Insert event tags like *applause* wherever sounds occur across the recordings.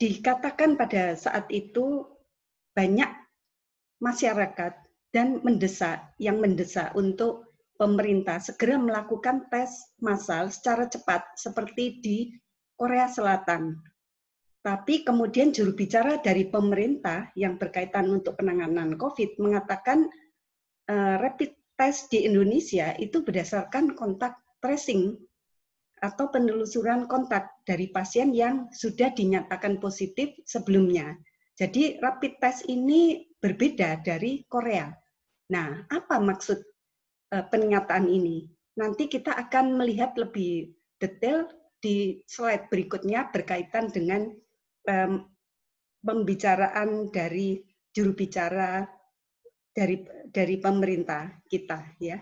dikatakan pada saat itu banyak masyarakat dan mendesak yang mendesak untuk pemerintah segera melakukan tes massal secara cepat seperti di Korea Selatan. Tapi kemudian juru bicara dari pemerintah yang berkaitan untuk penanganan COVID mengatakan uh, rapid test di Indonesia itu berdasarkan kontak tracing atau penelusuran kontak dari pasien yang sudah dinyatakan positif sebelumnya. Jadi rapid test ini berbeda dari Korea. Nah, apa maksud eh, pernyataan ini? Nanti kita akan melihat lebih detail di slide berikutnya berkaitan dengan pembicaraan dari juru bicara dari dari pemerintah kita ya.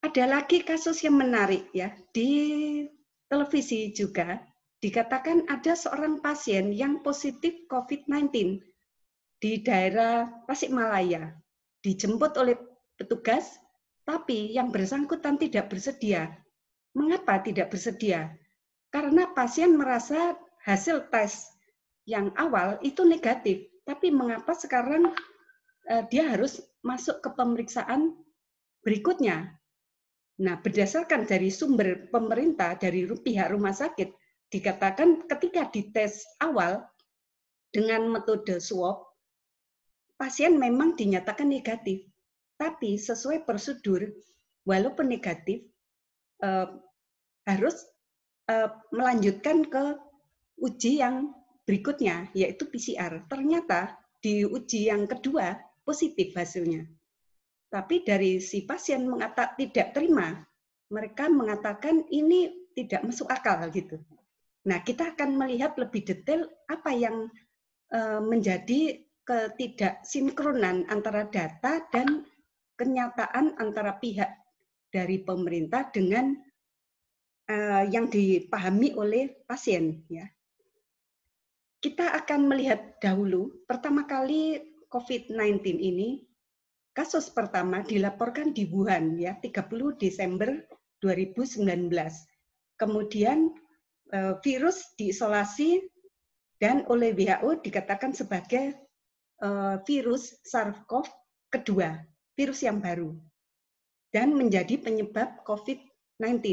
Ada lagi kasus yang menarik ya di televisi juga dikatakan ada seorang pasien yang positif COVID-19 di daerah Tasikmalaya. Dijemput oleh petugas, tapi yang bersangkutan tidak bersedia. Mengapa tidak bersedia? Karena pasien merasa hasil tes yang awal itu negatif, tapi mengapa sekarang eh, dia harus masuk ke pemeriksaan berikutnya? Nah, berdasarkan dari sumber pemerintah, dari pihak rumah sakit, dikatakan ketika dites awal dengan metode swab, pasien memang dinyatakan negatif. Tapi sesuai prosedur, walaupun negatif, eh, harus eh, melanjutkan ke uji yang berikutnya, yaitu PCR. Ternyata di uji yang kedua positif hasilnya. Tapi dari si pasien mengata, tidak terima, mereka mengatakan ini tidak masuk akal gitu. Nah, kita akan melihat lebih detail apa yang e, menjadi ketidaksinkronan antara data dan kenyataan antara pihak dari pemerintah dengan e, yang dipahami oleh pasien ya. Kita akan melihat dahulu pertama kali COVID-19 ini Kasus pertama dilaporkan di Wuhan ya 30 Desember 2019. Kemudian eh, virus diisolasi dan oleh WHO dikatakan sebagai eh, virus SARS-CoV kedua, virus yang baru dan menjadi penyebab COVID-19.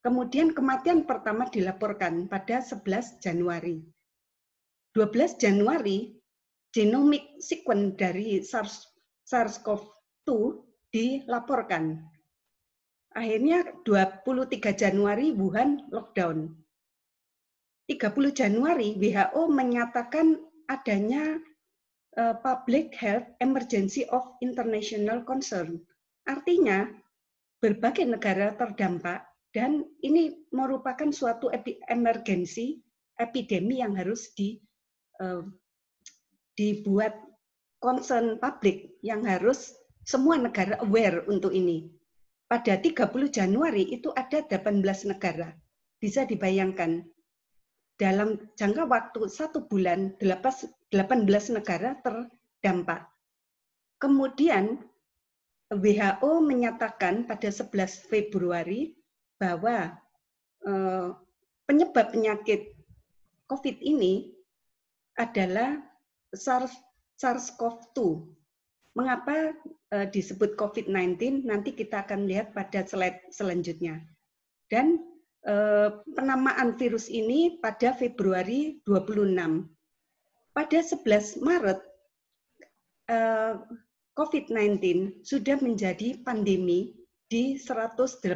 Kemudian kematian pertama dilaporkan pada 11 Januari. 12 Januari, genomic sequence dari SARS SARS-CoV-2 dilaporkan. Akhirnya 23 Januari Wuhan lockdown. 30 Januari WHO menyatakan adanya eh, public health emergency of international concern. Artinya berbagai negara terdampak dan ini merupakan suatu emergensi epidemi yang harus di uh, dibuat concern publik yang harus semua negara aware untuk ini. Pada 30 Januari itu ada 18 negara. Bisa dibayangkan dalam jangka waktu satu bulan 18 negara terdampak. Kemudian WHO menyatakan pada 11 Februari bahwa eh, penyebab penyakit COVID ini adalah SARS SARS-CoV-2. Mengapa eh, disebut COVID-19? Nanti kita akan lihat pada slide selanjutnya. Dan eh, penamaan virus ini pada Februari 26. Pada 11 Maret, eh, COVID-19 sudah menjadi pandemi di 118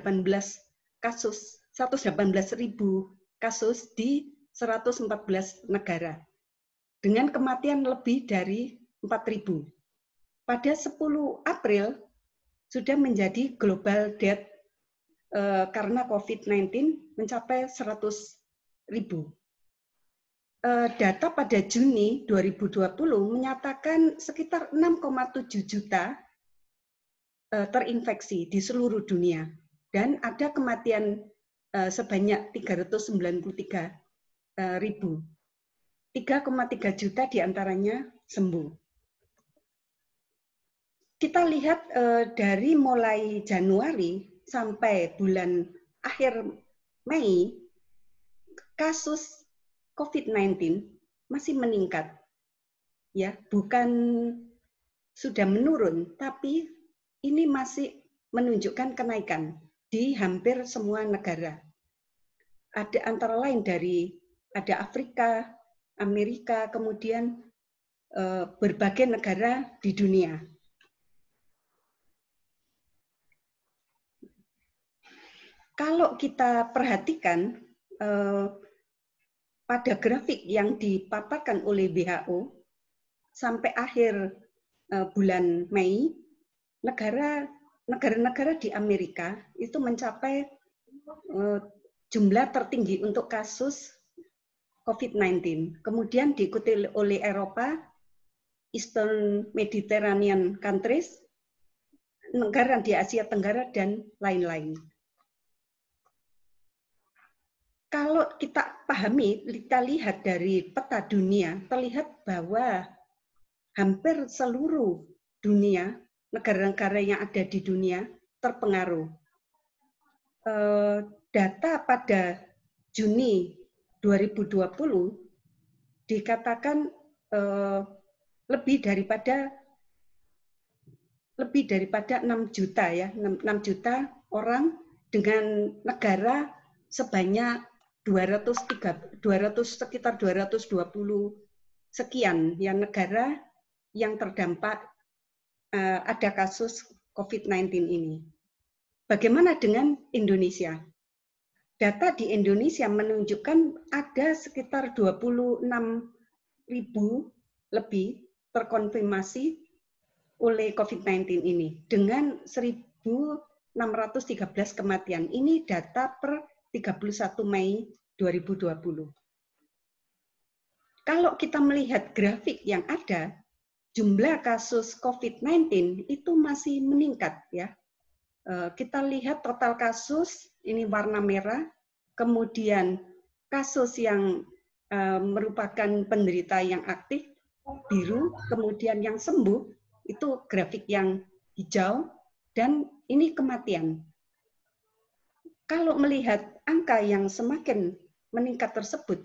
kasus, 118 ribu kasus di 114 negara dengan kematian lebih dari 4.000. Pada 10 April sudah menjadi global death eh, karena COVID-19 mencapai 100.000. Eh, data pada Juni 2020 menyatakan sekitar 6,7 juta eh, terinfeksi di seluruh dunia dan ada kematian sebanyak 393.000. ribu 3,3 juta diantaranya sembuh. Kita lihat eh, dari mulai Januari sampai bulan akhir Mei, kasus COVID-19 masih meningkat. Ya, bukan sudah menurun, tapi ini masih menunjukkan kenaikan di hampir semua negara. Ada antara lain dari ada Afrika, Amerika, kemudian eh, berbagai negara di dunia. Kalau kita perhatikan eh, pada grafik yang dipaparkan oleh WHO sampai akhir eh, bulan Mei, negara-negara di Amerika itu mencapai jumlah tertinggi untuk kasus COVID-19. Kemudian diikuti oleh Eropa, Eastern Mediterranean countries, negara di Asia Tenggara, dan lain-lain. Kalau kita pahami, kita lihat dari peta dunia, terlihat bahwa hampir seluruh dunia, negara-negara yang ada di dunia terpengaruh. Eh, data pada Juni 2020 dikatakan eh, lebih daripada lebih daripada 6 juta ya, 6, 6 juta orang dengan negara sebanyak 203 200 sekitar 220 sekian ya negara yang terdampak eh, ada kasus COVID-19 ini. Bagaimana dengan Indonesia? data di Indonesia menunjukkan ada sekitar 26 ribu lebih terkonfirmasi oleh COVID-19 ini dengan 1.613 kematian. Ini data per 31 Mei 2020. Kalau kita melihat grafik yang ada, jumlah kasus COVID-19 itu masih meningkat ya. Eh, kita lihat total kasus ini warna merah, kemudian kasus yang eh, merupakan penderita yang aktif biru, kemudian yang sembuh itu grafik yang hijau dan ini kematian. Kalau melihat angka yang semakin meningkat tersebut,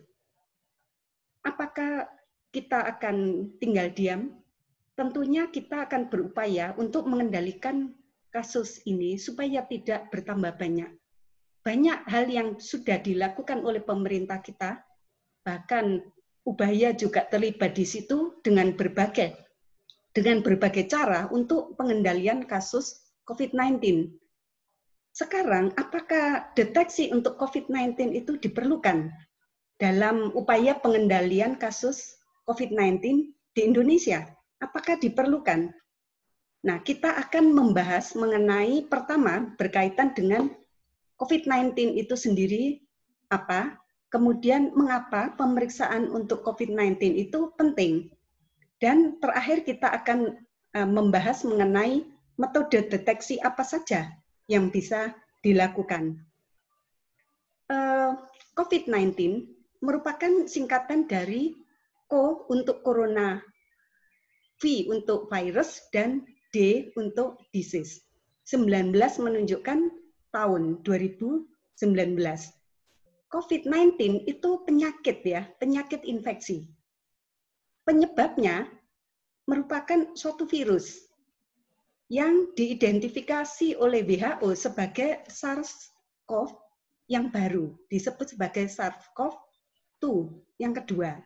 apakah kita akan tinggal diam? Tentunya kita akan berupaya untuk mengendalikan kasus ini supaya tidak bertambah banyak. Banyak hal yang sudah dilakukan oleh pemerintah kita, bahkan Ubaya juga terlibat di situ dengan berbagai dengan berbagai cara untuk pengendalian kasus COVID-19. Sekarang, apakah deteksi untuk COVID-19 itu diperlukan dalam upaya pengendalian kasus COVID-19 di Indonesia? Apakah diperlukan? Nah, kita akan membahas mengenai pertama berkaitan dengan COVID-19 itu sendiri apa, kemudian mengapa pemeriksaan untuk COVID-19 itu penting, dan terakhir kita akan eh, membahas mengenai metode deteksi apa saja yang bisa dilakukan. Eh, COVID-19 merupakan singkatan dari CO untuk corona, V untuk virus, dan D untuk disease. 19 menunjukkan tahun 2019. COVID-19 itu penyakit ya, penyakit infeksi. Penyebabnya merupakan suatu virus yang diidentifikasi oleh WHO sebagai SARS-CoV yang baru, disebut sebagai SARS-CoV-2 yang kedua.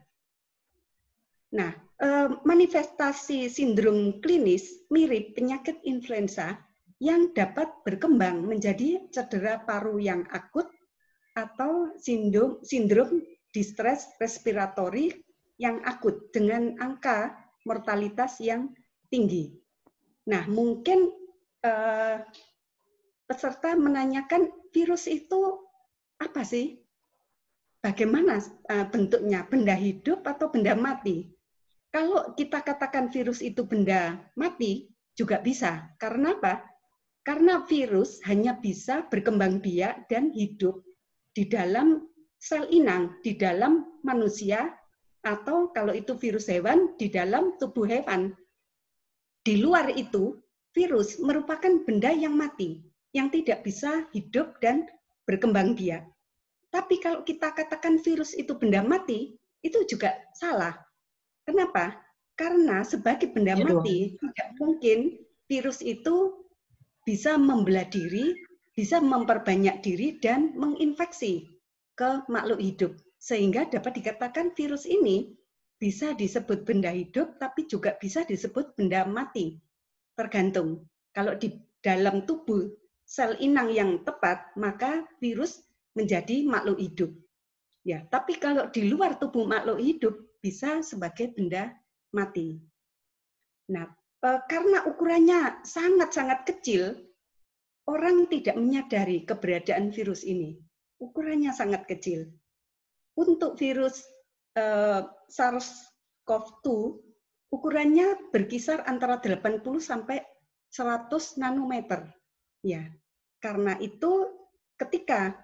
Nah, eh, manifestasi sindrom klinis mirip penyakit influenza yang dapat berkembang menjadi cedera paru yang akut atau sindrom, sindrom distress respiratori yang akut dengan angka mortalitas yang tinggi. Nah, mungkin eh, peserta menanyakan virus itu apa sih? Bagaimana eh, bentuknya? Benda hidup atau benda mati? Kalau kita katakan virus itu benda mati, juga bisa. Karena apa? Karena virus hanya bisa berkembang biak dan hidup di dalam sel inang, di dalam manusia, atau kalau itu virus hewan, di dalam tubuh hewan. Di luar itu, virus merupakan benda yang mati, yang tidak bisa hidup dan berkembang biak. Tapi kalau kita katakan virus itu benda mati, itu juga salah. Kenapa? Karena sebagai benda ya, mati tidak mungkin virus itu bisa membelah diri, bisa memperbanyak diri dan menginfeksi ke makhluk hidup sehingga dapat dikatakan virus ini bisa disebut benda hidup tapi juga bisa disebut benda mati. Tergantung. Kalau di dalam tubuh sel inang yang tepat, maka virus menjadi makhluk hidup. Ya, tapi kalau di luar tubuh makhluk hidup, bisa sebagai benda mati. Nah, e, karena ukurannya sangat-sangat kecil, orang tidak menyadari keberadaan virus ini. Ukurannya sangat kecil. Untuk virus eh, SARS-CoV-2, ukurannya berkisar antara 80 sampai 100 nanometer. Ya, karena itu ketika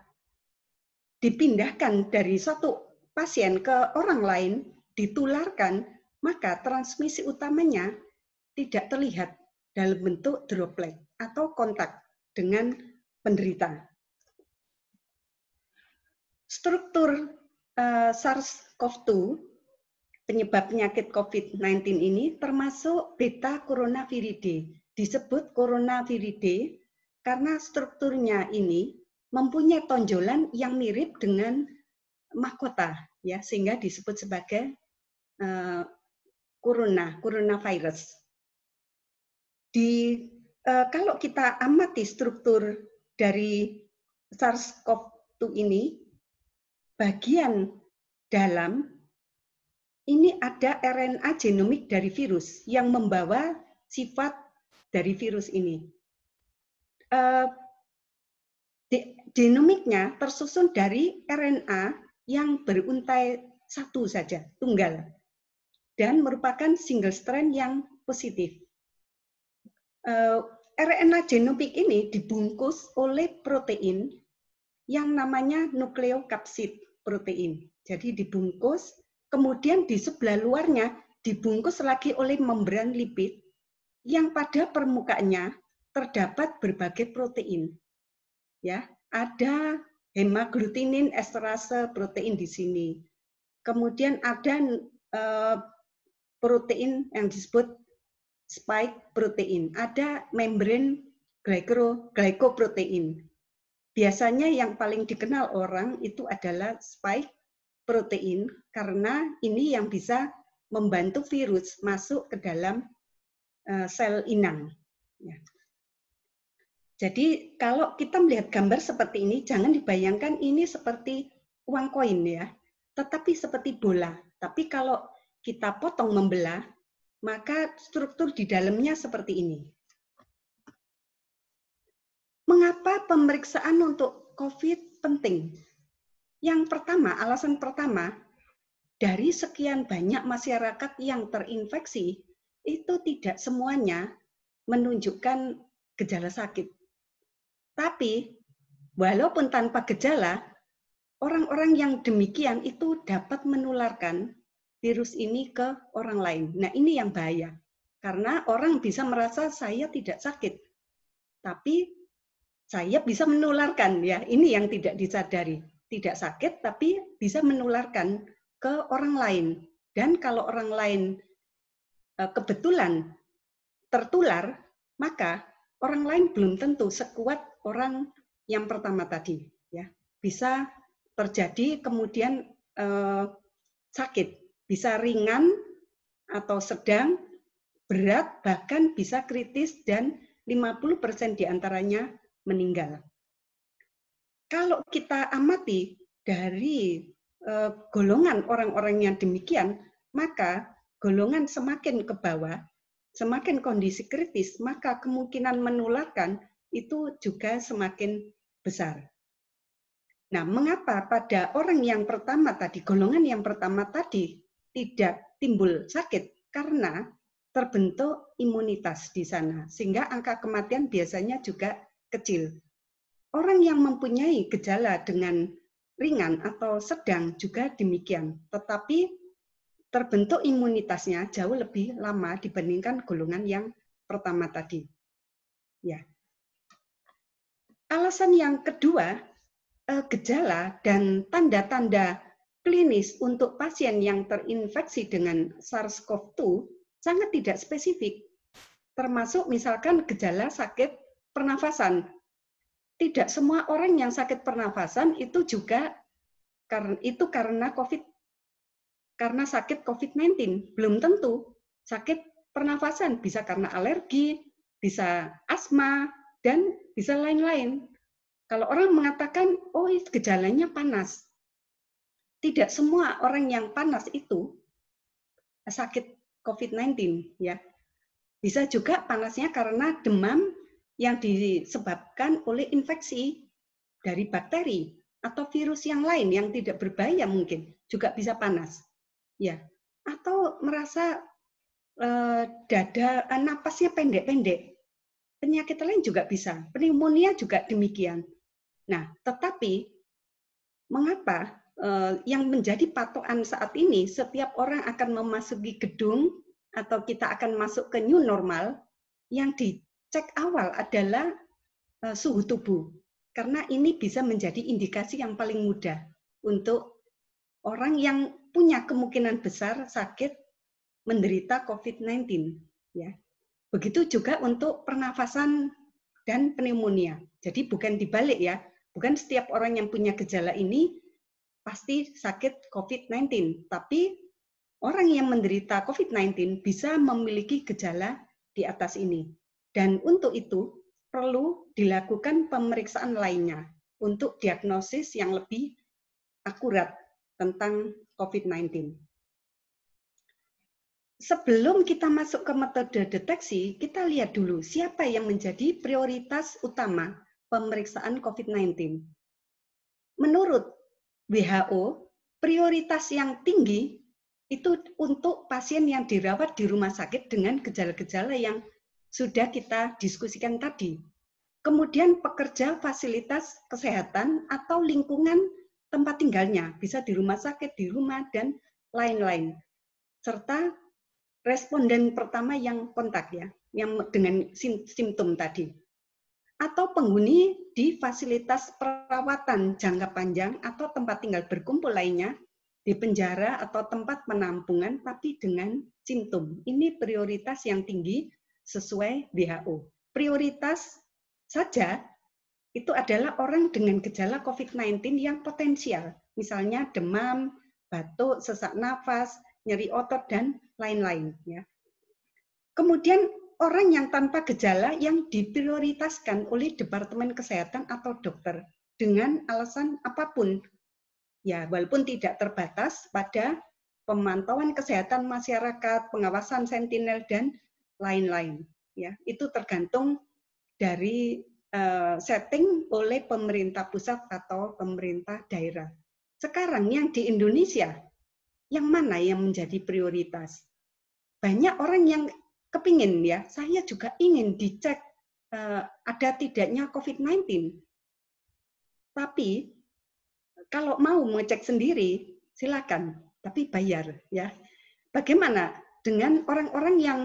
dipindahkan dari satu pasien ke orang lain, ditularkan, maka transmisi utamanya tidak terlihat dalam bentuk droplet atau kontak dengan penderita. Struktur eh, SARS-CoV-2 penyebab penyakit COVID-19 ini termasuk beta coronaviridae, disebut coronaviridae karena strukturnya ini mempunyai tonjolan yang mirip dengan mahkota ya sehingga disebut sebagai Eh, corona, coronavirus. Di uh, kalau kita amati struktur dari SARS-CoV-2 ini, bagian dalam ini ada RNA genomik dari virus yang membawa sifat dari virus ini. Uh, genomiknya tersusun dari RNA yang beruntai satu saja, tunggal dan merupakan single strand yang positif. Eh, RNA genomik ini dibungkus oleh protein yang namanya nukleokapsid protein. Jadi dibungkus, kemudian di sebelah luarnya dibungkus lagi oleh membran lipid yang pada permukaannya terdapat berbagai protein. Ya, ada hemaglutinin esterase protein di sini. Kemudian ada eh, protein yang disebut spike protein. Ada membran glyco, glycoprotein. Biasanya yang paling dikenal orang itu adalah spike protein karena ini yang bisa membantu virus masuk ke dalam eh, sel inang. Ya. Jadi kalau kita melihat gambar seperti ini, jangan dibayangkan ini seperti uang koin ya, tetapi seperti bola. Tapi kalau kita potong membelah, maka struktur di dalamnya seperti ini. Mengapa pemeriksaan untuk COVID penting? Yang pertama, alasan pertama, dari sekian banyak masyarakat yang terinfeksi, itu tidak semuanya menunjukkan gejala sakit. Tapi, walaupun tanpa gejala, orang-orang yang demikian itu dapat menularkan virus ini ke orang lain. Nah, ini yang bahaya. Karena orang bisa merasa saya tidak sakit, tapi saya bisa menularkan ya. Ini yang tidak disadari. Tidak sakit tapi bisa menularkan ke orang lain. Dan kalau orang lain e, kebetulan tertular, maka orang lain belum tentu sekuat orang yang pertama tadi ya. Bisa terjadi kemudian e, sakit bisa ringan atau sedang, berat, bahkan bisa kritis dan 50% diantaranya meninggal. Kalau kita amati dari eh, golongan orang-orang yang demikian, maka golongan semakin ke bawah, semakin kondisi kritis, maka kemungkinan menularkan itu juga semakin besar. Nah, mengapa pada orang yang pertama tadi, golongan yang pertama tadi, tidak timbul sakit karena terbentuk imunitas di sana sehingga angka kematian biasanya juga kecil. Orang yang mempunyai gejala dengan ringan atau sedang juga demikian, tetapi terbentuk imunitasnya jauh lebih lama dibandingkan golongan yang pertama tadi. Ya. Alasan yang kedua, eh, gejala dan tanda-tanda klinis untuk pasien yang terinfeksi dengan SARS-CoV-2 sangat tidak spesifik, termasuk misalkan gejala sakit pernafasan. Tidak semua orang yang sakit pernafasan itu juga karena itu karena COVID karena sakit COVID-19 belum tentu sakit pernafasan bisa karena alergi, bisa asma dan bisa lain-lain. Kalau orang mengatakan oh gejalanya panas, tidak semua orang yang panas itu sakit COVID-19 ya. Bisa juga panasnya karena demam yang disebabkan oleh infeksi dari bakteri atau virus yang lain yang tidak berbahaya mungkin juga bisa panas. Ya. Atau merasa eh, dada eh, napasnya pendek-pendek. Penyakit lain juga bisa. Pneumonia juga demikian. Nah, tetapi mengapa Eh, yang menjadi patokan saat ini setiap orang akan memasuki gedung atau kita akan masuk ke new normal yang dicek awal adalah eh, suhu tubuh karena ini bisa menjadi indikasi yang paling mudah untuk orang yang punya kemungkinan besar sakit menderita COVID-19 ya. Begitu juga untuk pernafasan dan pneumonia. Jadi bukan dibalik ya, bukan setiap orang yang punya gejala ini pasti sakit COVID-19, tapi orang yang menderita COVID-19 bisa memiliki gejala di atas ini. Dan untuk itu perlu dilakukan pemeriksaan lainnya untuk diagnosis yang lebih akurat tentang COVID-19. Sebelum kita masuk ke metode deteksi, kita lihat dulu siapa yang menjadi prioritas utama pemeriksaan COVID-19. Menurut WHO prioritas yang tinggi itu untuk pasien yang dirawat di rumah sakit dengan gejala-gejala yang sudah kita diskusikan tadi. Kemudian pekerja fasilitas kesehatan atau lingkungan tempat tinggalnya, bisa di rumah sakit, di rumah, dan lain-lain. Serta responden pertama yang kontak ya, yang dengan simptom tadi. Atau penghuni di fasilitas per perawatan jangka panjang atau tempat tinggal berkumpul lainnya di penjara atau tempat penampungan tapi dengan cintum. Ini prioritas yang tinggi sesuai WHO. Prioritas saja itu adalah orang dengan gejala COVID-19 yang potensial, misalnya demam, batuk, sesak nafas, nyeri otot dan lain-lain ya. Kemudian orang yang tanpa gejala yang diprioritaskan oleh Departemen Kesehatan atau dokter dengan alasan apapun. Ya, walaupun tidak terbatas pada pemantauan kesehatan masyarakat, pengawasan sentinel dan lain-lain. Ya, itu tergantung dari eh, setting oleh pemerintah pusat atau pemerintah daerah. Sekarang yang di Indonesia, yang mana yang menjadi prioritas? Banyak orang yang kepingin ya, saya juga ingin dicek eh, ada tidaknya COVID-19 tapi kalau mau mengecek sendiri, silakan, tapi bayar ya. Bagaimana dengan orang-orang yang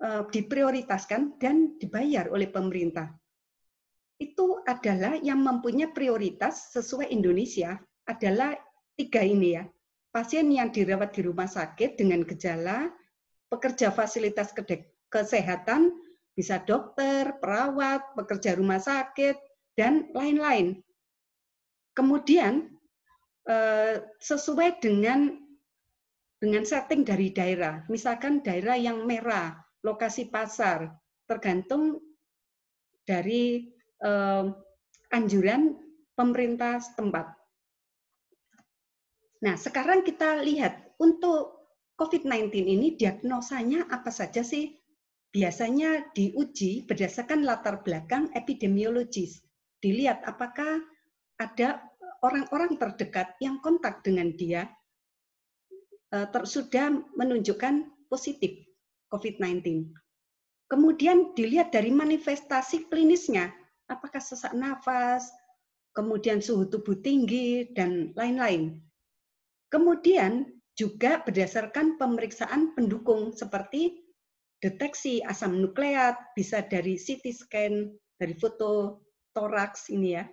eh, diprioritaskan dan dibayar oleh pemerintah? Itu adalah yang mempunyai prioritas sesuai Indonesia adalah tiga ini ya. Pasien yang dirawat di rumah sakit dengan gejala, pekerja fasilitas kesehatan, bisa dokter, perawat, pekerja rumah sakit, dan lain-lain Kemudian eh, sesuai dengan dengan setting dari daerah, misalkan daerah yang merah, lokasi pasar, tergantung dari eh, anjuran pemerintah setempat. Nah, sekarang kita lihat untuk COVID-19 ini diagnosanya apa saja sih? Biasanya diuji berdasarkan latar belakang epidemiologis. Dilihat apakah ada orang-orang terdekat yang kontak dengan dia eh, ter, sudah menunjukkan positif COVID-19. Kemudian dilihat dari manifestasi klinisnya, apakah sesak nafas, kemudian suhu tubuh tinggi, dan lain-lain. Kemudian juga berdasarkan pemeriksaan pendukung seperti deteksi asam nukleat, bisa dari CT scan, dari foto toraks ini ya,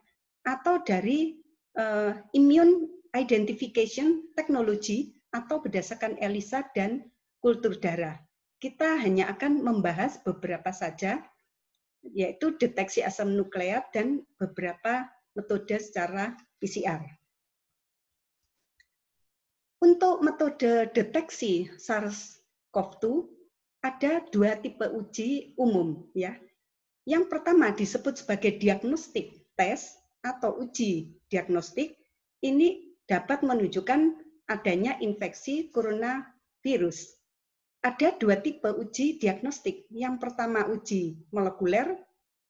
atau dari uh, immune identification technology atau berdasarkan ELISA dan kultur darah. Kita hanya akan membahas beberapa saja, yaitu deteksi asam nukleat dan beberapa metode secara PCR. Untuk metode deteksi SARS-CoV-2 ada dua tipe uji umum ya. Yang pertama disebut sebagai diagnostik test atau uji diagnostik ini dapat menunjukkan adanya infeksi coronavirus. Ada dua tipe uji diagnostik. Yang pertama uji molekuler,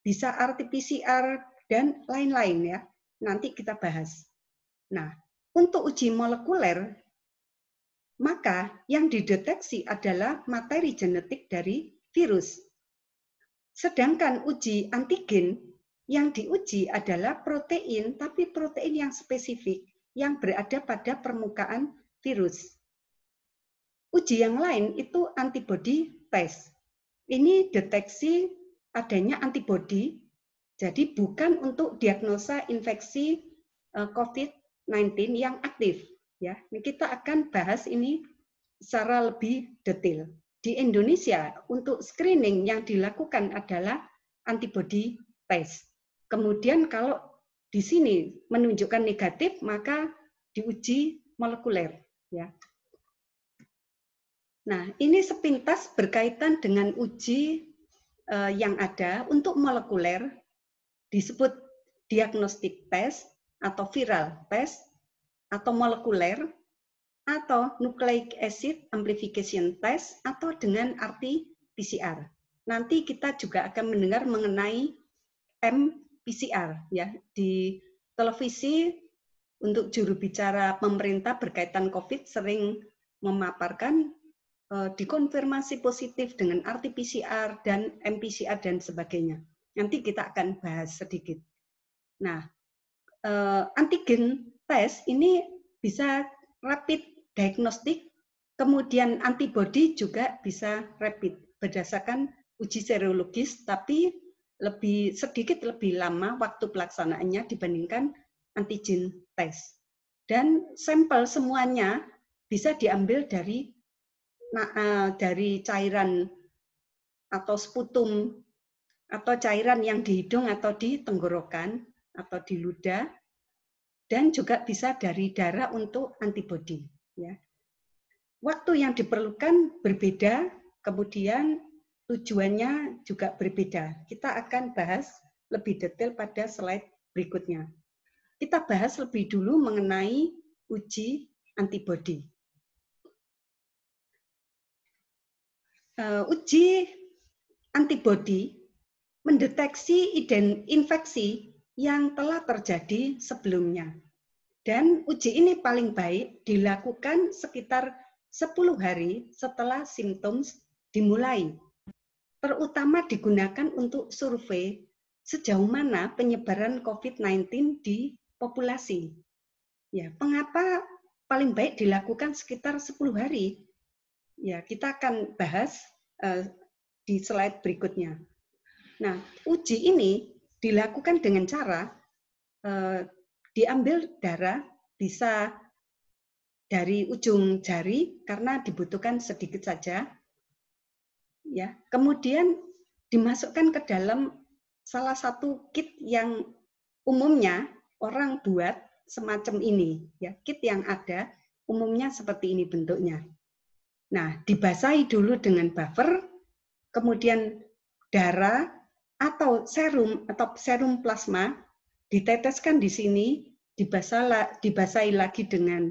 bisa RT-PCR, dan lain-lain ya. Nanti kita bahas. Nah, untuk uji molekuler, maka yang dideteksi adalah materi genetik dari virus. Sedangkan uji antigen yang diuji adalah protein, tapi protein yang spesifik yang berada pada permukaan virus. Uji yang lain itu antibody test. Ini deteksi adanya antibody, jadi bukan untuk diagnosa infeksi eh, COVID-19 yang aktif. Ya, kita akan bahas ini secara lebih detail. Di Indonesia, untuk screening yang dilakukan adalah antibody test. Kemudian kalau di sini menunjukkan negatif, maka diuji molekuler. Ya. Nah, ini sepintas berkaitan dengan uji uh, yang ada untuk molekuler disebut diagnostik test atau viral test atau molekuler atau nucleic acid amplification test atau dengan arti PCR. Nanti kita juga akan mendengar mengenai M PCR ya di televisi untuk juru bicara pemerintah berkaitan COVID sering memaparkan eh, dikonfirmasi positif dengan RT-PCR dan MPCR dan sebagainya. Nanti kita akan bahas sedikit. Nah, eh, antigen tes ini bisa rapid diagnostik, kemudian antibody juga bisa rapid berdasarkan uji serologis, tapi lebih sedikit lebih lama waktu pelaksanaannya dibandingkan antigen test Dan sampel semuanya bisa diambil dari e, dari cairan atau sputum atau cairan yang di hidung atau di tenggorokan atau di luda dan juga bisa dari darah untuk antibodi ya. Waktu yang diperlukan berbeda, kemudian tujuannya juga berbeda. Kita akan bahas lebih detail pada slide berikutnya. Kita bahas lebih dulu mengenai uji antibodi. Uh, eh, uji antibodi mendeteksi ident infeksi yang telah terjadi sebelumnya. Dan uji ini paling baik dilakukan sekitar 10 hari setelah simptom dimulai terutama digunakan untuk survei sejauh mana penyebaran COVID-19 di populasi. Ya, mengapa paling baik dilakukan sekitar 10 hari? Ya, kita akan bahas uh, di slide berikutnya. Nah, uji ini dilakukan dengan cara uh, diambil darah bisa dari ujung jari karena dibutuhkan sedikit saja ya kemudian dimasukkan ke dalam salah satu kit yang umumnya orang buat semacam ini ya kit yang ada umumnya seperti ini bentuknya nah dibasahi dulu dengan buffer kemudian darah atau serum atau serum plasma diteteskan di sini dibasahi, dibasahi lagi dengan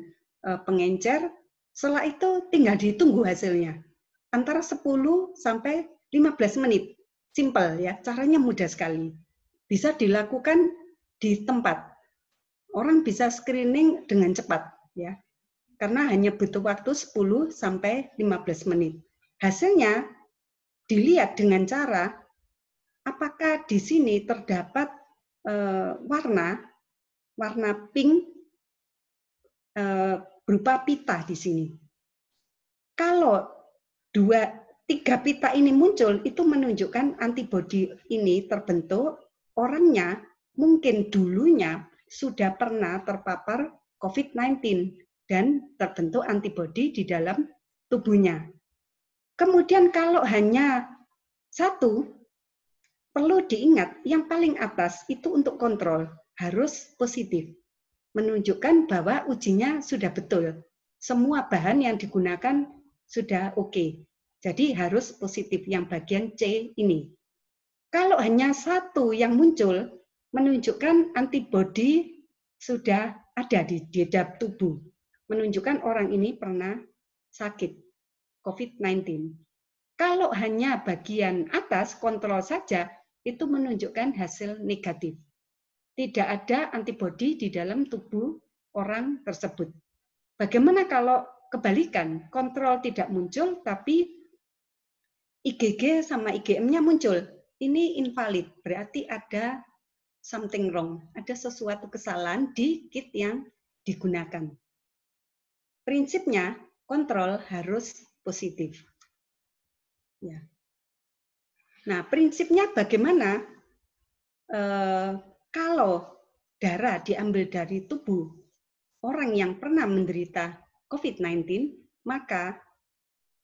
eh, pengencer setelah itu tinggal ditunggu hasilnya antara 10 sampai 15 menit. Simple ya, caranya mudah sekali. Bisa dilakukan di tempat. Orang bisa screening dengan cepat ya. Karena hanya butuh waktu 10 sampai 15 menit. Hasilnya dilihat dengan cara apakah di sini terdapat e, warna warna pink e, berupa pita di sini. Kalau dua tiga pita ini muncul itu menunjukkan antibodi ini terbentuk orangnya mungkin dulunya sudah pernah terpapar COVID-19 dan terbentuk antibodi di dalam tubuhnya. Kemudian kalau hanya satu, perlu diingat yang paling atas itu untuk kontrol harus positif. Menunjukkan bahwa ujinya sudah betul. Semua bahan yang digunakan sudah oke. Okay. Jadi harus positif yang bagian C ini. Kalau hanya satu yang muncul, menunjukkan antibodi sudah ada di dedap tubuh. Menunjukkan orang ini pernah sakit COVID-19. Kalau hanya bagian atas, kontrol saja, itu menunjukkan hasil negatif. Tidak ada antibodi di dalam tubuh orang tersebut. Bagaimana kalau kebalikan, kontrol tidak muncul, tapi IgG sama IgM-nya muncul. Ini invalid, berarti ada something wrong, ada sesuatu kesalahan di kit yang digunakan. Prinsipnya, kontrol harus positif. Ya. Nah, prinsipnya bagaimana e, kalau darah diambil dari tubuh orang yang pernah menderita COVID-19, maka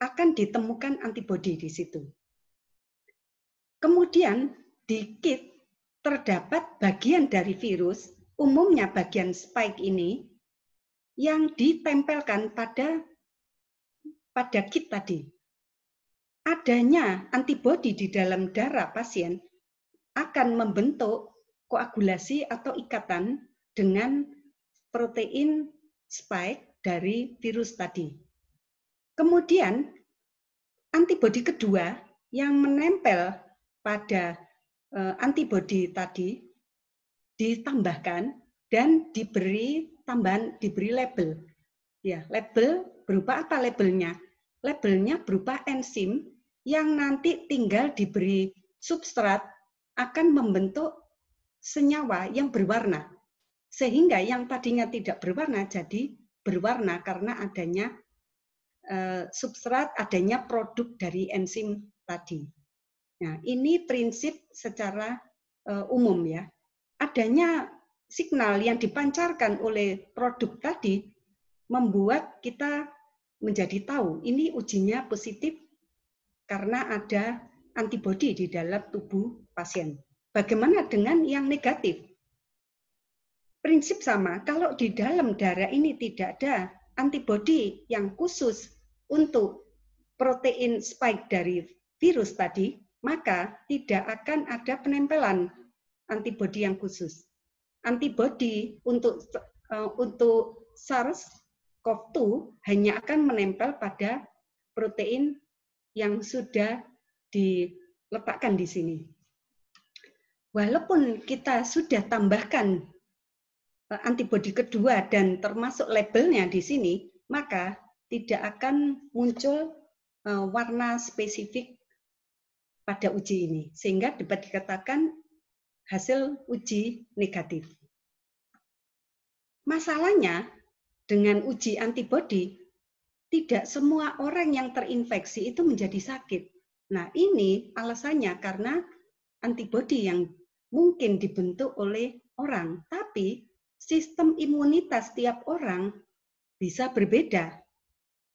akan ditemukan antibodi di situ. Kemudian di kit terdapat bagian dari virus, umumnya bagian spike ini, yang ditempelkan pada pada kit tadi. Adanya antibodi di dalam darah pasien akan membentuk koagulasi atau ikatan dengan protein spike dari virus tadi. Kemudian antibodi kedua yang menempel pada e, antibodi tadi ditambahkan dan diberi tambahan diberi label. Ya, label berupa apa labelnya? Labelnya berupa enzim yang nanti tinggal diberi substrat akan membentuk senyawa yang berwarna. Sehingga yang tadinya tidak berwarna jadi berwarna karena adanya eh, substrat, adanya produk dari enzim tadi. Nah, ini prinsip secara eh, umum ya. Adanya signal yang dipancarkan oleh produk tadi membuat kita menjadi tahu ini ujinya positif karena ada antibodi di dalam tubuh pasien. Bagaimana dengan yang negatif? prinsip sama. Kalau di dalam darah ini tidak ada antibodi yang khusus untuk protein spike dari virus tadi, maka tidak akan ada penempelan antibodi yang khusus. Antibodi untuk eh, untuk SARS-CoV-2 hanya akan menempel pada protein yang sudah diletakkan di sini. Walaupun kita sudah tambahkan Eh, antibodi kedua dan termasuk labelnya di sini, maka tidak akan muncul eh, warna spesifik pada uji ini, sehingga dapat dikatakan hasil uji negatif. Masalahnya dengan uji antibodi, tidak semua orang yang terinfeksi itu menjadi sakit. Nah, ini alasannya karena antibodi yang mungkin dibentuk oleh orang, tapi sistem imunitas tiap orang bisa berbeda.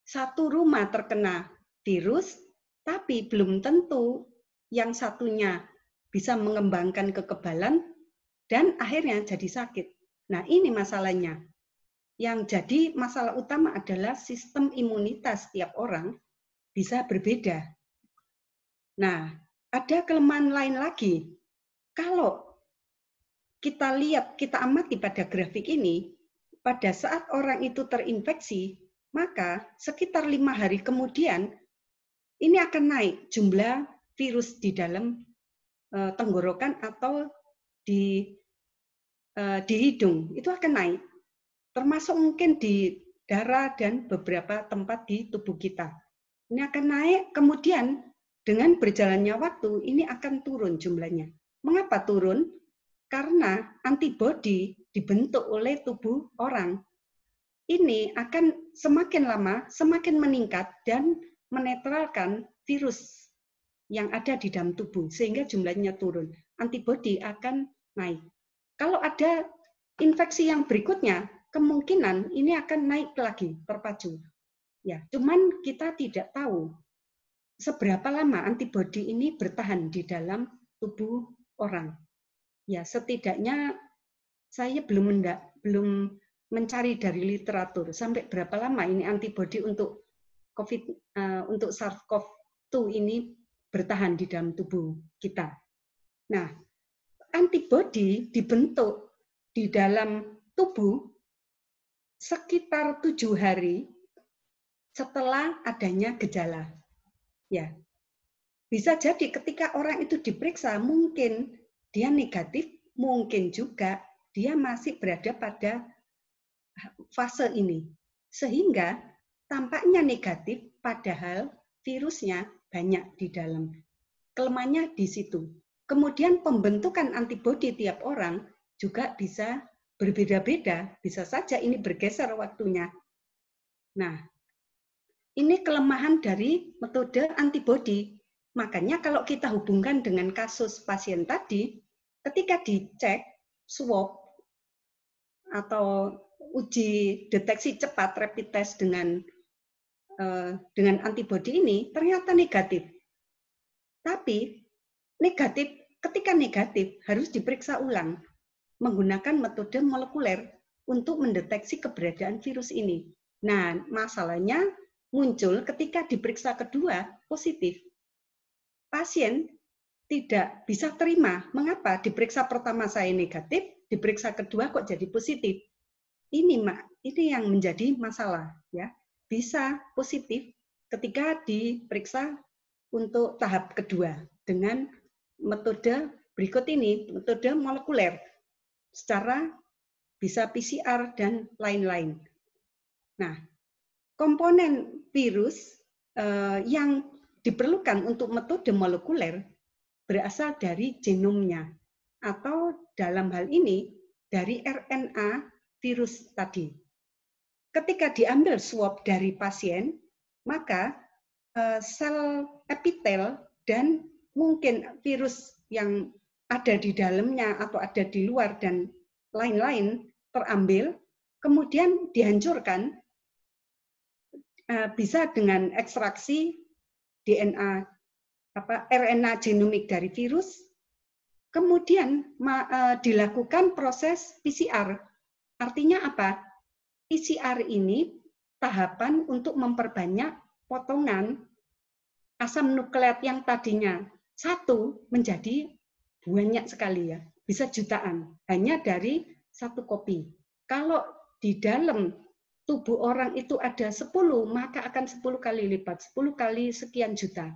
Satu rumah terkena virus, tapi belum tentu yang satunya bisa mengembangkan kekebalan dan akhirnya jadi sakit. Nah, ini masalahnya. Yang jadi masalah utama adalah sistem imunitas tiap orang bisa berbeda. Nah, ada kelemahan lain lagi. Kalau kita lihat, kita amati pada grafik ini, pada saat orang itu terinfeksi, maka sekitar lima hari kemudian ini akan naik jumlah virus di dalam eh, tenggorokan atau di eh, di hidung itu akan naik, termasuk mungkin di darah dan beberapa tempat di tubuh kita. Ini akan naik, kemudian dengan berjalannya waktu ini akan turun jumlahnya. Mengapa turun? Karena antibodi dibentuk oleh tubuh orang. Ini akan semakin lama semakin meningkat dan menetralkan virus yang ada di dalam tubuh sehingga jumlahnya turun. Antibodi akan naik. Kalau ada infeksi yang berikutnya, kemungkinan ini akan naik lagi terpacu. Ya, cuman kita tidak tahu seberapa lama antibodi ini bertahan di dalam tubuh orang ya setidaknya saya belum mendak, belum mencari dari literatur sampai berapa lama ini antibodi untuk COVID uh, untuk SARS-CoV-2 ini bertahan di dalam tubuh kita. Nah, antibodi dibentuk di dalam tubuh sekitar tujuh hari setelah adanya gejala. Ya, bisa jadi ketika orang itu diperiksa mungkin dia negatif mungkin juga dia masih berada pada ah, fase ini. Sehingga tampaknya negatif padahal virusnya banyak di dalam. Kelemahannya di situ. Kemudian pembentukan antibodi tiap orang juga bisa berbeda-beda, bisa saja ini bergeser waktunya. Nah, ini kelemahan dari metode antibodi. Makanya kalau kita hubungkan dengan kasus pasien tadi, ketika dicek swab atau uji deteksi cepat rapid test dengan eh, dengan antibodi ini ternyata negatif. Tapi negatif ketika negatif harus diperiksa ulang menggunakan metode molekuler untuk mendeteksi keberadaan virus ini. Nah, masalahnya muncul ketika diperiksa kedua positif. Pasien tidak bisa terima. Mengapa? Diperiksa pertama saya negatif, diperiksa kedua kok jadi positif. Ini mak, ini yang menjadi masalah ya. Bisa positif ketika diperiksa untuk tahap kedua dengan metode berikut ini, metode molekuler secara bisa PCR dan lain-lain. Nah, komponen virus eh, yang diperlukan untuk metode molekuler berasal dari genomnya atau dalam hal ini dari RNA virus tadi. Ketika diambil swab dari pasien, maka eh, sel epitel dan mungkin virus yang ada di dalamnya atau ada di luar dan lain-lain terambil, kemudian dihancurkan eh, bisa dengan ekstraksi DNA apa RNA genomik dari virus, kemudian ma, e, dilakukan proses PCR. Artinya apa? PCR ini tahapan untuk memperbanyak potongan asam nukleat yang tadinya satu menjadi banyak sekali ya, bisa jutaan hanya dari satu kopi. Kalau di dalam tubuh orang itu ada 10, maka akan 10 kali lipat, 10 kali sekian juta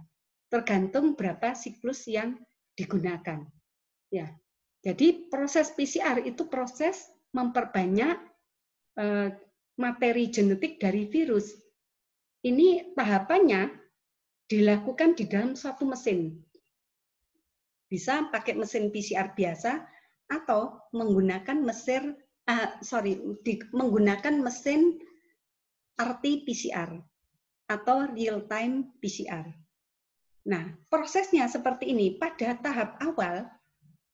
tergantung berapa siklus yang digunakan. Ya. Jadi proses PCR itu proses memperbanyak eh, materi genetik dari virus. Ini tahapannya dilakukan di dalam suatu mesin. Bisa pakai mesin PCR biasa atau menggunakan mesin uh, sorry di, menggunakan mesin RT-PCR atau real time PCR. Nah, prosesnya seperti ini. Pada tahap awal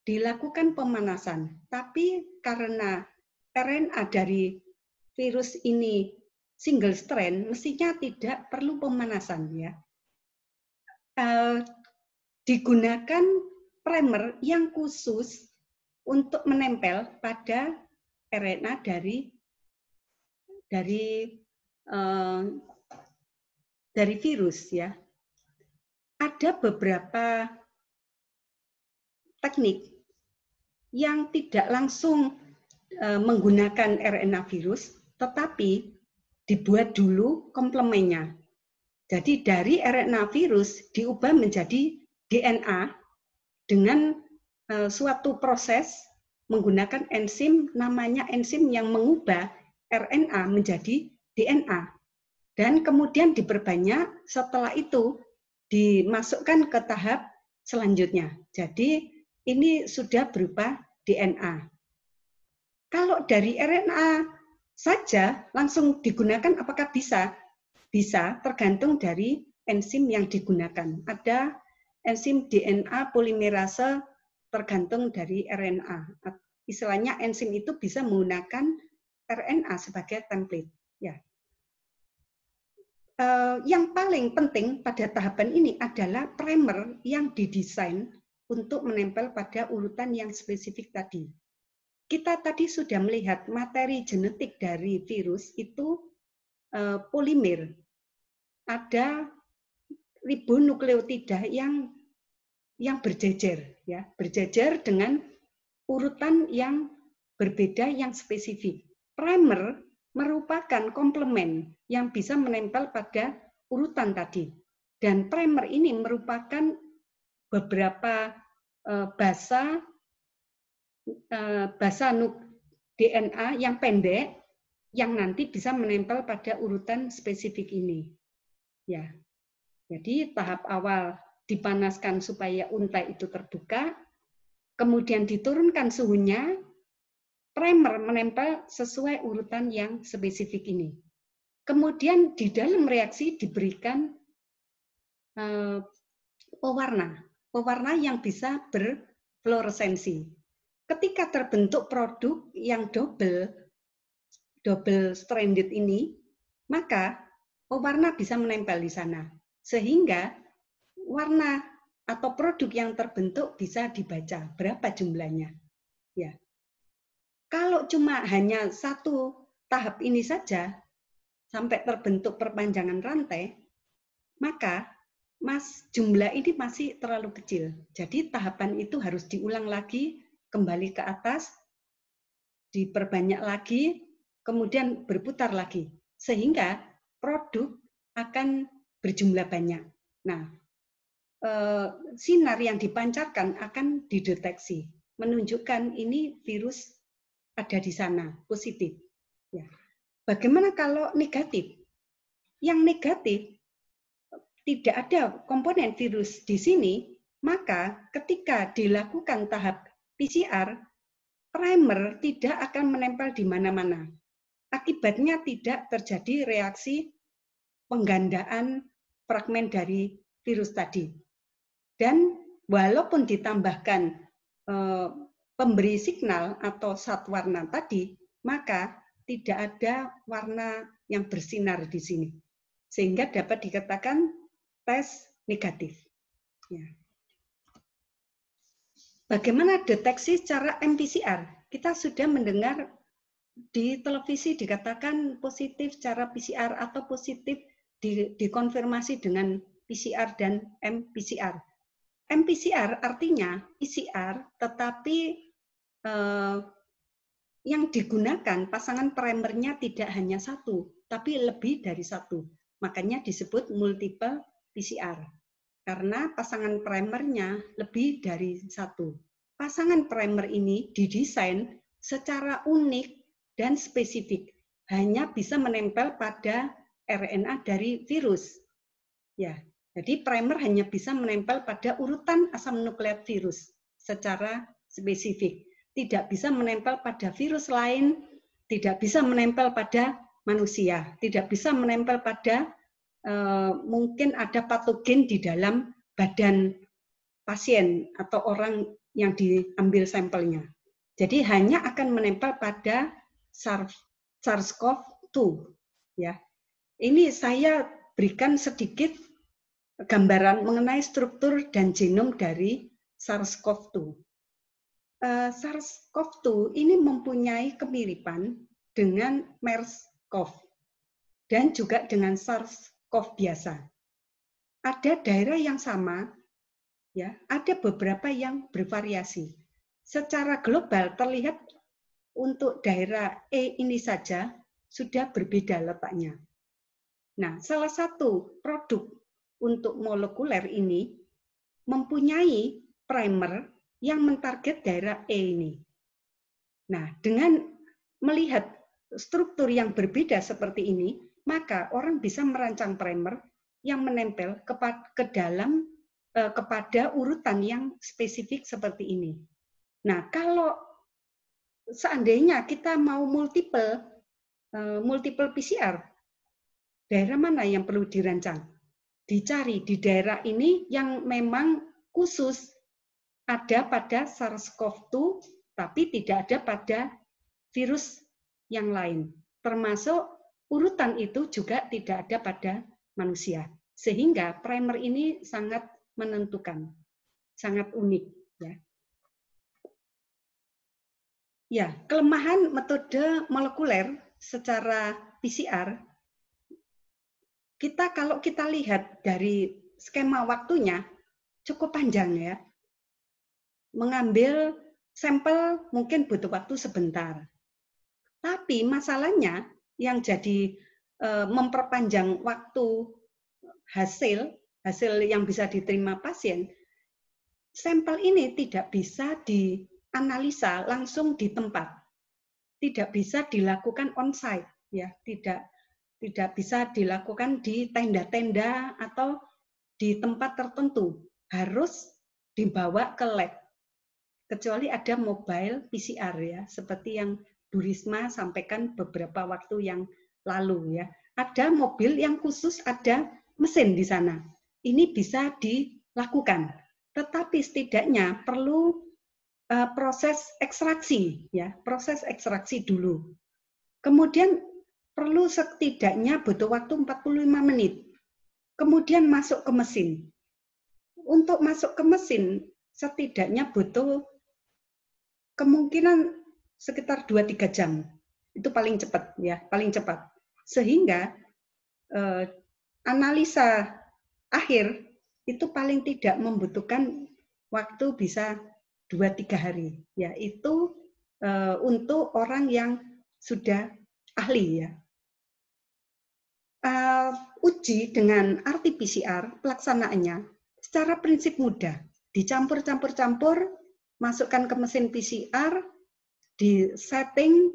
dilakukan pemanasan, tapi karena RNA dari virus ini single strand, mestinya tidak perlu pemanasan ya. Eh, digunakan primer yang khusus untuk menempel pada RNA dari dari eh, dari virus ya ada beberapa teknik yang tidak langsung e, menggunakan RNA virus, tetapi dibuat dulu komplemennya. Jadi dari RNA virus diubah menjadi DNA dengan e, suatu proses menggunakan enzim namanya enzim yang mengubah RNA menjadi DNA dan kemudian diperbanyak setelah itu dimasukkan ke tahap selanjutnya. Jadi ini sudah berupa DNA. Kalau dari RNA saja langsung digunakan apakah bisa? Bisa, tergantung dari enzim yang digunakan. Ada enzim DNA polimerase tergantung dari RNA. Istilahnya enzim itu bisa menggunakan RNA sebagai template. Ya, Eh, yang paling penting pada tahapan ini adalah primer yang didesain untuk menempel pada urutan yang spesifik tadi. Kita tadi sudah melihat materi genetik dari virus itu eh, polimer. Ada ribonukleotida yang yang berjejer ya, berjejer dengan urutan yang berbeda yang spesifik. Primer merupakan komplement yang bisa menempel pada urutan tadi. Dan primer ini merupakan beberapa e, basa e, basa nuk DNA yang pendek yang nanti bisa menempel pada urutan spesifik ini. Ya. Jadi tahap awal dipanaskan supaya untai itu terbuka, kemudian diturunkan suhunya primer menempel sesuai urutan yang spesifik ini. Kemudian di dalam reaksi diberikan eh, pewarna, pewarna yang bisa berfluoresensi. Ketika terbentuk produk yang double, double stranded ini, maka pewarna bisa menempel di sana. Sehingga warna atau produk yang terbentuk bisa dibaca berapa jumlahnya. Ya. Kalau cuma hanya satu tahap ini saja, sampai terbentuk perpanjangan rantai, maka mas jumlah ini masih terlalu kecil. Jadi tahapan itu harus diulang lagi, kembali ke atas, diperbanyak lagi, kemudian berputar lagi. Sehingga produk akan berjumlah banyak. Nah, eh, sinar yang dipancarkan akan dideteksi, menunjukkan ini virus ada di sana, positif. Ya. Bagaimana kalau negatif? Yang negatif tidak ada komponen virus di sini, maka ketika dilakukan tahap PCR, primer tidak akan menempel di mana-mana. Akibatnya tidak terjadi reaksi penggandaan fragmen dari virus tadi. Dan walaupun ditambahkan eh, pemberi signal atau sat warna tadi, maka tidak ada warna yang bersinar di sini. Sehingga dapat dikatakan tes negatif. Ya. Bagaimana deteksi secara MPCR? Kita sudah mendengar di televisi dikatakan positif cara PCR atau positif dikonfirmasi dengan PCR dan MPCR. MPCR artinya PCR tetapi eh, yang digunakan pasangan primernya tidak hanya satu, tapi lebih dari satu. Makanya disebut multiple PCR. Karena pasangan primernya lebih dari satu. Pasangan primer ini didesain secara unik dan spesifik. Hanya bisa menempel pada RNA dari virus. Ya, jadi primer hanya bisa menempel pada urutan asam nukleat virus secara spesifik. Tidak bisa menempel pada virus lain, tidak bisa menempel pada manusia, tidak bisa menempel pada eh, mungkin ada patogen di dalam badan pasien atau orang yang diambil sampelnya. Jadi hanya akan menempel pada SARS-CoV-2 ya. Ini saya berikan sedikit gambaran mengenai struktur dan genom dari SARS-CoV-2. Eh, SARS-CoV-2 ini mempunyai kemiripan dengan MERS-CoV dan juga dengan SARS-CoV biasa. Ada daerah yang sama, ya, ada beberapa yang bervariasi. Secara global terlihat untuk daerah E ini saja sudah berbeda letaknya. Nah, salah satu produk untuk molekuler ini mempunyai primer yang mentarget daerah E ini. Nah, dengan melihat struktur yang berbeda seperti ini, maka orang bisa merancang primer yang menempel ke, dalam eh, kepada urutan yang spesifik seperti ini. Nah, kalau seandainya kita mau multiple e, multiple PCR, daerah mana yang perlu dirancang? dicari di daerah ini yang memang khusus ada pada SARS-CoV-2 tapi tidak ada pada virus yang lain. Termasuk urutan itu juga tidak ada pada manusia. Sehingga primer ini sangat menentukan, sangat unik. Ya. ya, kelemahan metode molekuler secara PCR kita kalau kita lihat dari skema waktunya cukup panjang ya. Mengambil sampel mungkin butuh waktu sebentar. Tapi masalahnya yang jadi e, memperpanjang waktu hasil hasil yang bisa diterima pasien, sampel ini tidak bisa dianalisa langsung di tempat, tidak bisa dilakukan on site ya, tidak tidak bisa dilakukan di tenda-tenda atau di tempat tertentu. Harus dibawa ke lab. Kecuali ada mobile PCR ya, seperti yang Bu Risma sampaikan beberapa waktu yang lalu ya. Ada mobil yang khusus ada mesin di sana. Ini bisa dilakukan. Tetapi setidaknya perlu eh, proses ekstraksi ya, proses ekstraksi dulu. Kemudian perlu setidaknya butuh waktu 45 menit. Kemudian masuk ke mesin. Untuk masuk ke mesin setidaknya butuh kemungkinan sekitar 2-3 jam. Itu paling cepat ya, paling cepat. Sehingga eh, analisa akhir itu paling tidak membutuhkan waktu bisa 2-3 hari. Yaitu eh, untuk orang yang sudah ahli ya, uh, uji dengan RT-PCR pelaksanaannya secara prinsip mudah. Dicampur-campur-campur, masukkan ke mesin PCR, di setting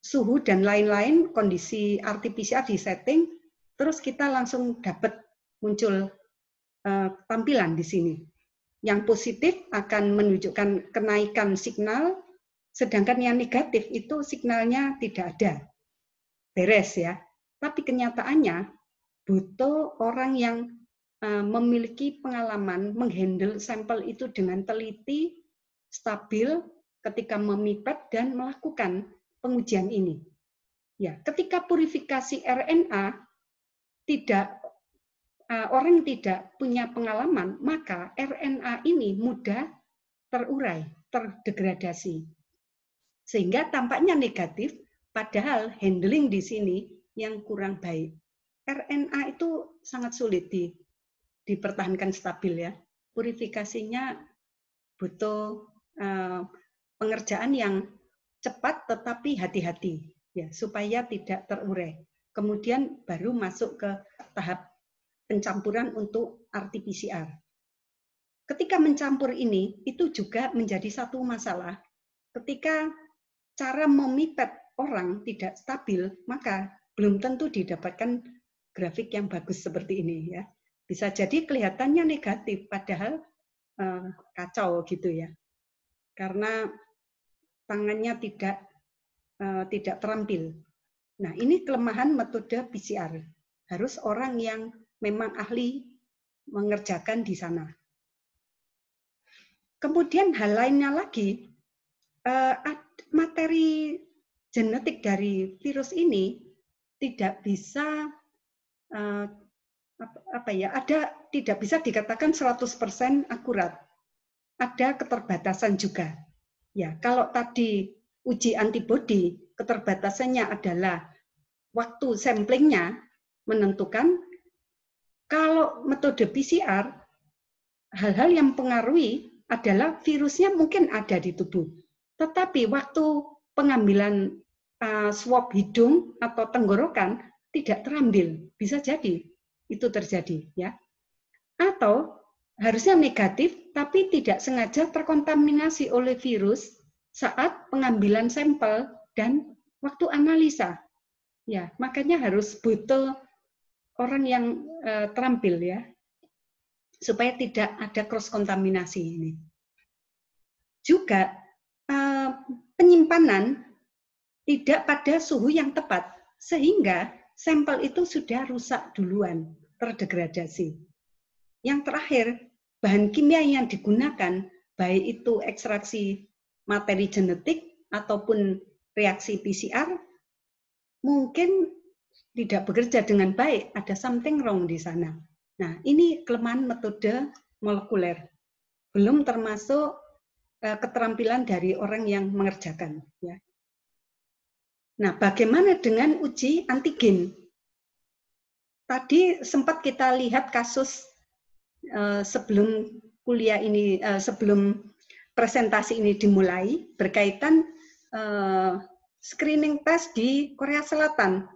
suhu dan lain-lain, kondisi RT-PCR di setting, terus kita langsung dapat muncul uh, tampilan di sini. Yang positif akan menunjukkan kenaikan signal, sedangkan yang negatif itu signalnya tidak ada. Beres ya. Tapi kenyataannya butuh orang yang eh, memiliki pengalaman menghandle sampel itu dengan teliti, stabil ketika memipet dan melakukan pengujian ini. Ya, ketika purifikasi RNA tidak eh, orang tidak punya pengalaman, maka RNA ini mudah terurai, terdegradasi. Sehingga tampaknya negatif, padahal handling di sini yang kurang baik. RNA itu sangat sulit di, dipertahankan stabil ya. Purifikasinya butuh uh, pengerjaan yang cepat tetapi hati-hati ya supaya tidak terurai. Kemudian baru masuk ke tahap pencampuran untuk RT-PCR. Ketika mencampur ini, itu juga menjadi satu masalah. Ketika cara memipet orang tidak stabil, maka belum tentu didapatkan grafik yang bagus seperti ini ya. Bisa jadi kelihatannya negatif padahal eh, kacau gitu ya. Karena tangannya tidak eh, tidak terampil. Nah, ini kelemahan metode PCR. Harus orang yang memang ahli mengerjakan di sana. Kemudian hal lainnya lagi, eh, materi genetik dari virus ini tidak bisa uh, apa ya ada tidak bisa dikatakan 100% akurat. Ada keterbatasan juga. Ya, kalau tadi uji antibodi keterbatasannya adalah waktu samplingnya menentukan kalau metode PCR hal-hal yang pengaruhi adalah virusnya mungkin ada di tubuh. Tetapi waktu pengambilan Swap eh, swab hidung atau tenggorokan tidak terambil, bisa jadi itu terjadi ya. Atau harusnya negatif tapi tidak sengaja terkontaminasi oleh virus saat pengambilan sampel dan waktu analisa. Ya, makanya harus butuh orang yang uh, terampil ya. Supaya tidak ada cross kontaminasi ini. Juga uh, penyimpanan tidak pada suhu yang tepat sehingga sampel itu sudah rusak duluan, terdegradasi. Yang terakhir, bahan kimia yang digunakan baik itu ekstraksi materi genetik ataupun reaksi PCR mungkin tidak bekerja dengan baik, ada something wrong di sana. Nah, ini kelemahan metode molekuler. Belum termasuk eh, keterampilan dari orang yang mengerjakan ya Nah, bagaimana dengan uji antigen? Tadi sempat kita lihat kasus eh, sebelum kuliah ini, eh, sebelum presentasi ini dimulai berkaitan eh, screening test di Korea Selatan.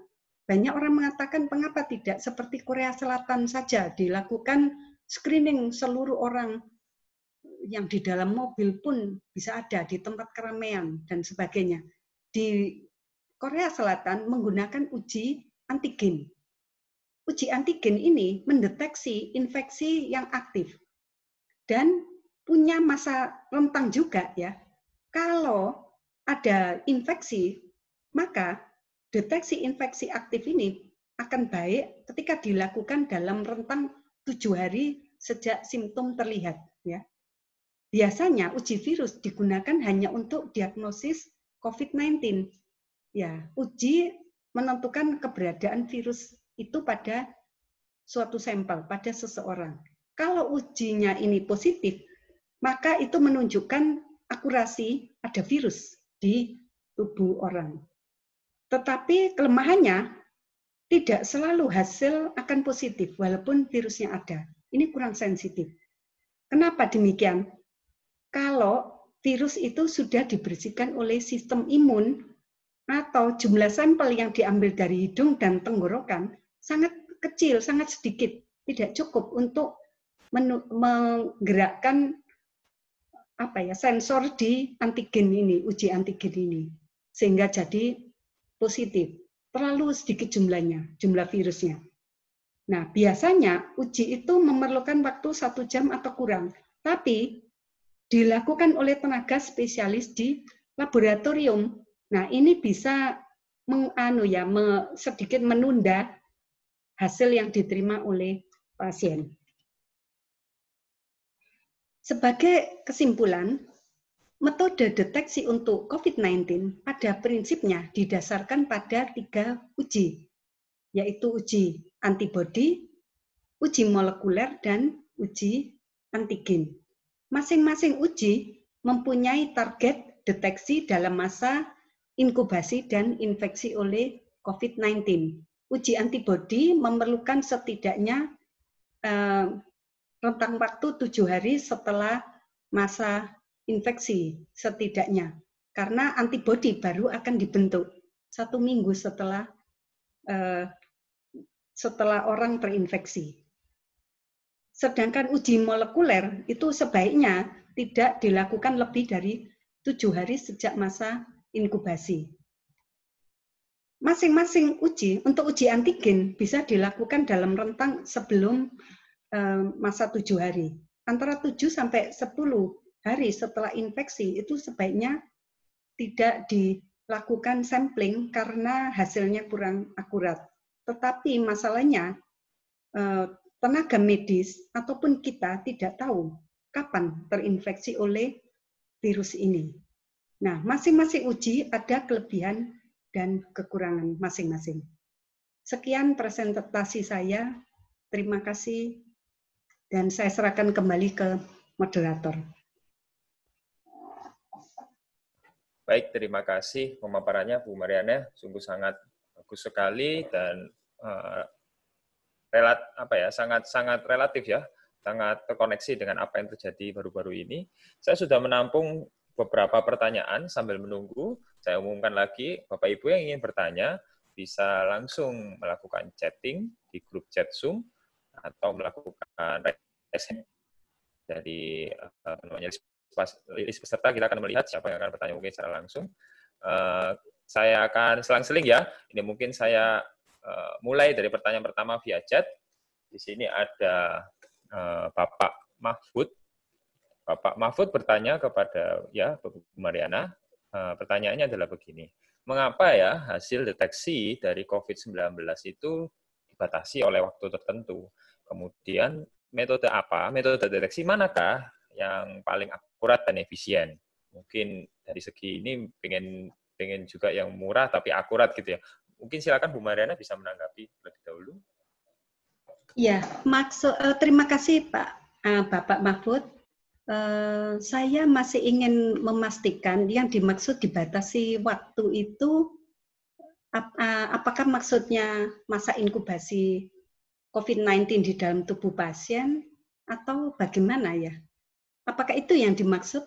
Banyak orang mengatakan mengapa tidak seperti Korea Selatan saja dilakukan screening seluruh orang yang di dalam mobil pun bisa ada di tempat keramaian dan sebagainya. Di Korea Selatan menggunakan uji antigen. Uji antigen ini mendeteksi infeksi yang aktif dan punya masa rentang juga ya. Kalau ada infeksi, maka deteksi infeksi aktif ini akan baik ketika dilakukan dalam rentang tujuh hari sejak simptom terlihat. Ya. Biasanya uji virus digunakan hanya untuk diagnosis COVID-19 ya uji menentukan keberadaan virus itu pada suatu sampel pada seseorang. Kalau ujinya ini positif, maka itu menunjukkan akurasi ada virus di tubuh orang. Tetapi kelemahannya tidak selalu hasil akan positif walaupun virusnya ada. Ini kurang sensitif. Kenapa demikian? Kalau virus itu sudah dibersihkan oleh sistem imun atau jumlah sampel yang diambil dari hidung dan tenggorokan sangat kecil, sangat sedikit, tidak cukup untuk menggerakkan apa ya sensor di antigen ini, uji antigen ini, sehingga jadi positif. Terlalu sedikit jumlahnya, jumlah virusnya. Nah, biasanya uji itu memerlukan waktu satu jam atau kurang, tapi dilakukan oleh tenaga spesialis di laboratorium Nah, ini bisa menganu ya, me, sedikit menunda hasil yang diterima oleh pasien. Sebagai kesimpulan, metode deteksi untuk COVID-19 pada prinsipnya didasarkan pada tiga uji, yaitu uji antibodi, uji molekuler, dan uji antigen. Masing-masing uji mempunyai target deteksi dalam masa inkubasi dan infeksi oleh COVID-19. Uji antibodi memerlukan setidaknya eh, rentang waktu tujuh hari setelah masa infeksi setidaknya. Karena antibodi baru akan dibentuk satu minggu setelah eh, setelah orang terinfeksi. Sedangkan uji molekuler itu sebaiknya tidak dilakukan lebih dari tujuh hari sejak masa inkubasi. Masing-masing uji untuk uji antigen bisa dilakukan dalam rentang sebelum eh, masa tujuh hari. Antara tujuh sampai sepuluh hari setelah infeksi itu sebaiknya tidak dilakukan sampling karena hasilnya kurang akurat. Tetapi masalahnya eh, tenaga medis ataupun kita tidak tahu kapan terinfeksi oleh virus ini. Nah, masing-masing uji ada kelebihan dan kekurangan masing-masing. Sekian presentasi saya. Terima kasih. Dan saya serahkan kembali ke moderator. Baik, terima kasih pemaparannya Bu Mariana. Sungguh sangat bagus sekali dan uh, relat apa ya sangat sangat relatif ya sangat terkoneksi dengan apa yang terjadi baru-baru ini. Saya sudah menampung beberapa pertanyaan sambil menunggu. Saya umumkan lagi, Bapak Ibu yang ingin bertanya bisa langsung melakukan chatting di grup chat Zoom atau melakukan resen Jadi eh, namanya list peserta kita akan melihat siapa yang akan bertanya mungkin secara langsung. Eh, saya akan selang-seling ya. Ini mungkin saya eh, mulai dari pertanyaan pertama via chat. Di sini ada Bapak Mahfud Bapak Mahfud bertanya kepada ya Bu Mariana, eh, pertanyaannya adalah begini. Mengapa ya hasil deteksi dari COVID-19 itu dibatasi oleh waktu tertentu? Kemudian metode apa, metode deteksi manakah yang paling akurat dan efisien? Mungkin dari segi ini pengen pengen juga yang murah tapi akurat gitu ya. Mungkin silakan Bu Mariana bisa menanggapi lebih dahulu. Ya, maksud eh, terima kasih Pak eh, Bapak Mahfud. Eh, saya masih ingin memastikan yang dimaksud dibatasi waktu itu ap, eh, apakah maksudnya masa inkubasi COVID-19 di dalam tubuh pasien atau bagaimana ya? Apakah itu yang dimaksud?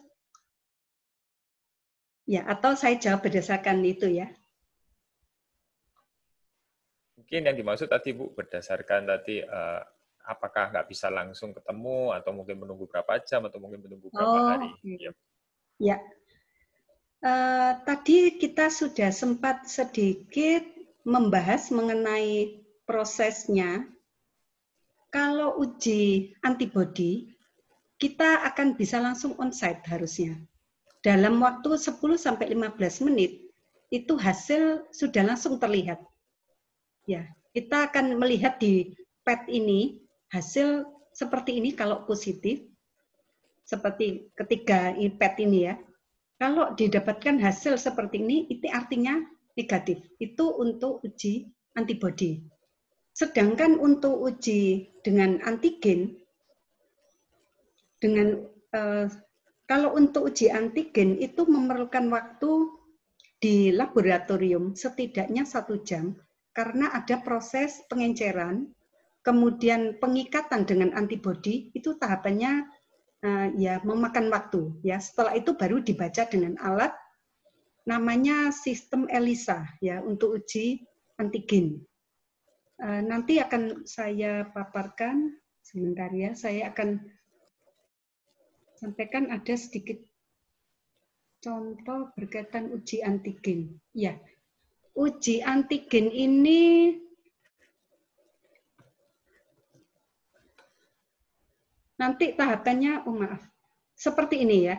Ya, atau saya jawab berdasarkan itu ya. Mungkin yang dimaksud tadi Bu berdasarkan tadi uh, apakah nggak bisa langsung ketemu atau mungkin menunggu berapa jam atau mungkin menunggu berapa oh, hari? Iya. Iya. Ya. Ya, uh, tadi kita sudah sempat sedikit membahas mengenai prosesnya. Kalau uji antibodi, kita akan bisa langsung onsite harusnya. Dalam waktu 10 15 menit itu hasil sudah langsung terlihat. Ya, kita akan melihat di PET ini hasil seperti ini kalau positif, seperti ketiga IPET ini ya, kalau didapatkan hasil seperti ini, itu artinya negatif. Itu untuk uji antibodi. Sedangkan untuk uji dengan antigen, dengan eh, kalau untuk uji antigen itu memerlukan waktu di laboratorium setidaknya satu jam karena ada proses pengenceran kemudian pengikatan dengan antibodi itu tahapannya uh, ya memakan waktu ya setelah itu baru dibaca dengan alat namanya sistem ELISA ya untuk uji antigen uh, nanti akan saya paparkan sebentar ya saya akan sampaikan ada sedikit contoh berkaitan uji antigen ya uji antigen ini nanti tahapannya, oh maaf, seperti ini ya.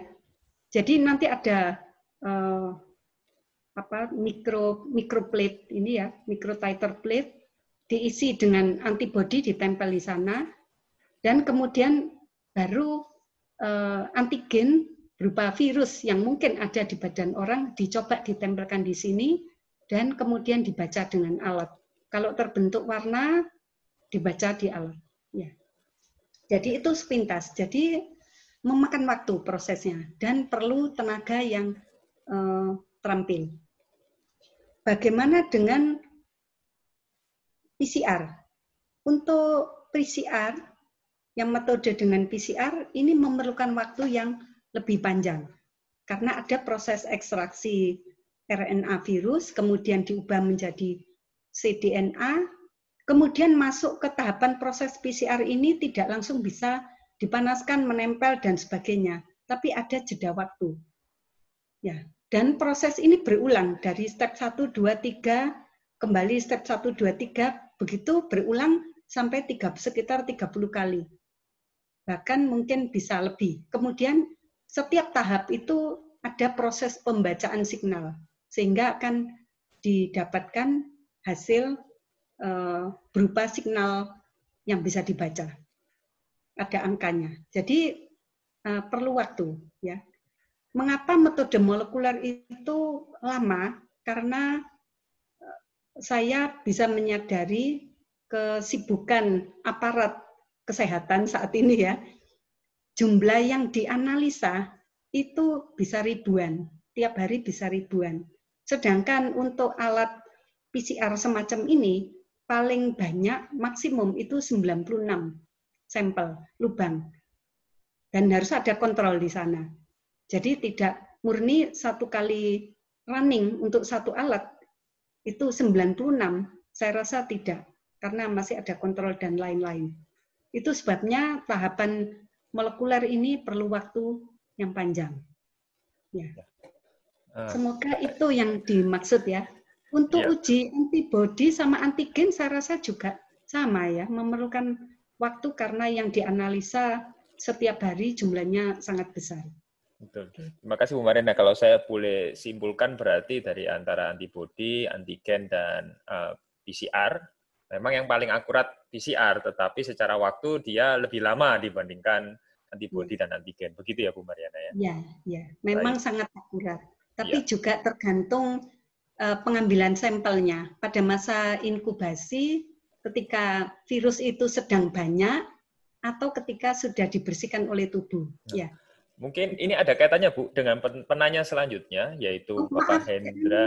Jadi nanti ada eh, apa mikro mikro plate ini ya, mikro titer plate diisi dengan antibody ditempel di sana dan kemudian baru eh, antigen berupa virus yang mungkin ada di badan orang dicoba ditempelkan di sini dan kemudian dibaca dengan alat. Kalau terbentuk warna dibaca di alat. Jadi itu sepintas. Jadi memakan waktu prosesnya dan perlu tenaga yang uh, terampil. Bagaimana dengan PCR? Untuk PCR yang metode dengan PCR ini memerlukan waktu yang lebih panjang karena ada proses ekstraksi RNA virus kemudian diubah menjadi cDNA Kemudian masuk ke tahapan proses PCR ini tidak langsung bisa dipanaskan, menempel, dan sebagainya. Tapi ada jeda waktu. Ya, dan proses ini berulang dari step 1, 2, 3, kembali step 1, 2, 3, begitu berulang sampai 3, sekitar 30 kali. Bahkan mungkin bisa lebih. Kemudian setiap tahap itu ada proses pembacaan signal. Sehingga akan didapatkan hasil Eh, berupa signal yang bisa dibaca. Ada angkanya. Jadi eh, perlu waktu ya. Mengapa metode molekuler itu lama? Karena eh, saya bisa menyadari kesibukan aparat kesehatan saat ini ya. Jumlah yang dianalisa itu bisa ribuan, tiap hari bisa ribuan. Sedangkan untuk alat PCR semacam ini paling banyak maksimum itu 96 sampel lubang. Dan harus ada kontrol di sana. Jadi tidak murni satu kali running untuk satu alat itu 96, saya rasa tidak. Karena masih ada kontrol dan lain-lain. Itu sebabnya tahapan molekuler ini perlu waktu yang panjang. Ya. ya. Eh, Semoga itu yang dimaksud ya. Untuk ya. uji antibody sama antigen saya rasa juga sama ya, memerlukan waktu karena yang dianalisa setiap hari jumlahnya sangat besar. Betul. Terima kasih Bu Marina. Kalau saya boleh simpulkan berarti dari antara antibody, antigen dan uh, eh, PCR, memang yang paling akurat PCR, tetapi secara waktu dia lebih lama dibandingkan antibodi hmm. dan antigen. Begitu ya Bu Mariana ya? Ya, ya. Memang Baik. sangat akurat. Tapi ya. juga tergantung Eh, pengambilan sampelnya. Pada masa inkubasi, ketika virus itu sedang banyak atau ketika sudah dibersihkan oleh tubuh. Nah, ya. Mungkin ini ada kaitannya Bu dengan penanya selanjutnya yaitu oh, Bapak maaf, Hendra.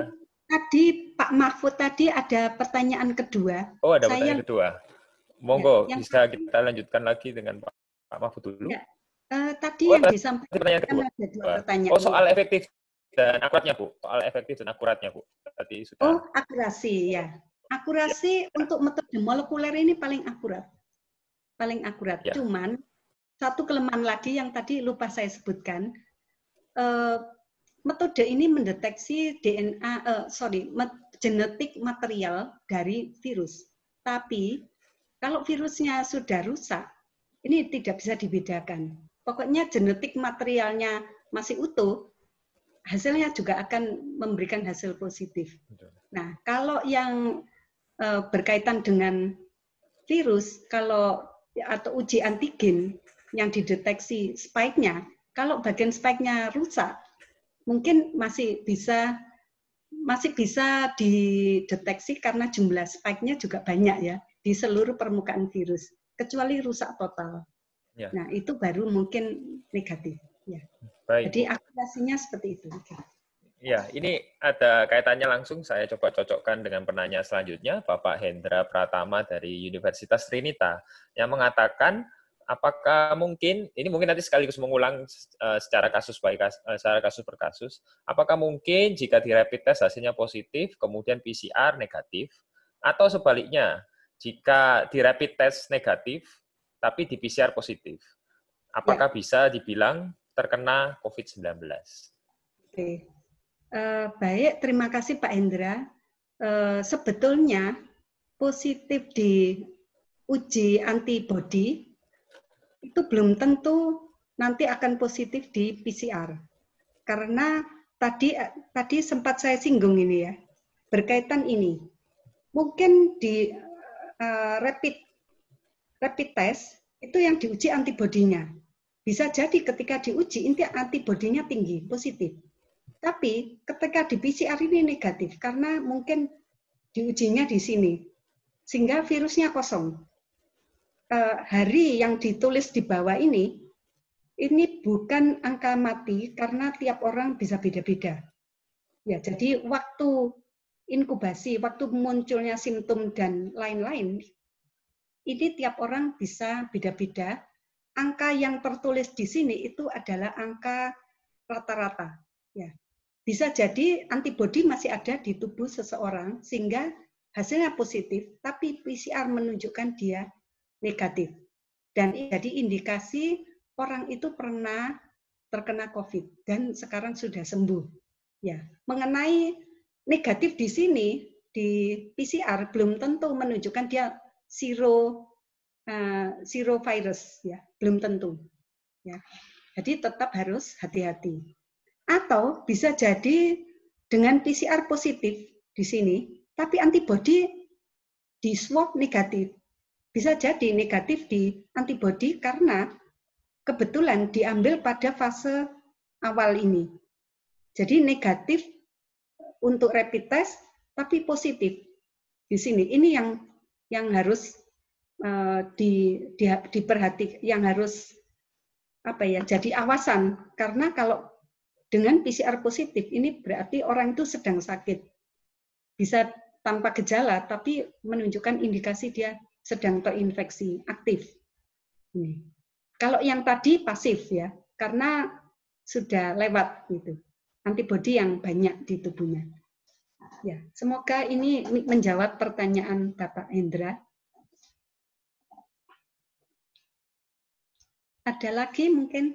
Tadi Pak Mahfud tadi ada pertanyaan kedua. Oh, ada Saya, pertanyaan kedua. Ya, Monggo ya, bisa tadi, kita lanjutkan lagi dengan Pak, Mahfud dulu. Ya. Uh, tadi oh, yang disampaikan ada dua pertanyaan. Oh, soal efektif dan akuratnya Bu, soal efektif dan akuratnya Bu. Tadi sudah. Oh, akurasi ya. Akurasi ya. untuk metode molekuler ini paling akurat. Paling akurat. Ya. Cuman satu kelemahan lagi yang tadi lupa saya sebutkan. uh, metode ini mendeteksi DNA eh, sorry, met, genetik material dari virus. Tapi kalau virusnya sudah rusak, ini tidak bisa dibedakan. Pokoknya genetik materialnya masih utuh, hasilnya juga akan memberikan hasil positif. Nah, kalau yang e, berkaitan dengan virus, kalau atau uji antigen yang dideteksi spike-nya, kalau bagian spike-nya rusak, mungkin masih bisa masih bisa dideteksi karena jumlah spike-nya juga banyak ya di seluruh permukaan virus, kecuali rusak total. Ya. Nah, itu baru mungkin negatif. Ya. Baik. Jadi aplikasinya seperti itu. Ya, ini ada kaitannya langsung saya coba cocokkan dengan penanya selanjutnya, Bapak Hendra Pratama dari Universitas Trinita, yang mengatakan apakah mungkin ini mungkin nanti sekaligus mengulang eh, secara kasus by eh, secara kasus per kasus, apakah mungkin jika di rapid test hasilnya positif kemudian PCR negatif atau sebaliknya jika di rapid test negatif tapi di PCR positif, apakah ya. bisa dibilang terkena COVID-19. Oke. Uh, baik, terima kasih Pak Hendra. Uh, sebetulnya positif di uji antibody itu belum tentu nanti akan positif di PCR. Karena tadi tadi sempat saya singgung ini ya. Berkaitan ini. Mungkin di uh, rapid rapid test itu yang diuji antibodinya. Bisa jadi ketika diuji inti antibodinya tinggi, positif. Tapi ketika di PCR ini negatif karena mungkin diujinya di sini. Sehingga virusnya kosong. E, hari yang ditulis di bawah ini ini bukan angka mati karena tiap orang bisa beda-beda. Ya, jadi waktu inkubasi, waktu munculnya simptom dan lain-lain, ini tiap orang bisa beda-beda angka yang tertulis di sini itu adalah angka rata-rata. Ya. Bisa jadi antibodi masih ada di tubuh seseorang sehingga hasilnya positif, tapi PCR menunjukkan dia negatif. Dan jadi indikasi orang itu pernah terkena COVID dan sekarang sudah sembuh. Ya, mengenai negatif di sini di PCR belum tentu menunjukkan dia zero. Eh, sirovirus ya belum tentu ya jadi tetap harus hati-hati atau bisa jadi dengan PCR positif di sini tapi antibody di swab negatif bisa jadi negatif di antibody karena kebetulan diambil pada fase awal ini jadi negatif untuk rapid test tapi positif di sini ini yang yang harus Eh, di, di diperhati yang harus apa ya jadi awasan karena kalau dengan PCR positif ini berarti orang itu sedang sakit bisa tanpa gejala tapi menunjukkan indikasi dia sedang terinfeksi aktif. Ini. Hmm. Kalau yang tadi pasif ya karena sudah lewat gitu antibodi yang banyak di tubuhnya. Ya, semoga ini menjawab pertanyaan Bapak Hendra. Ada lagi mungkin?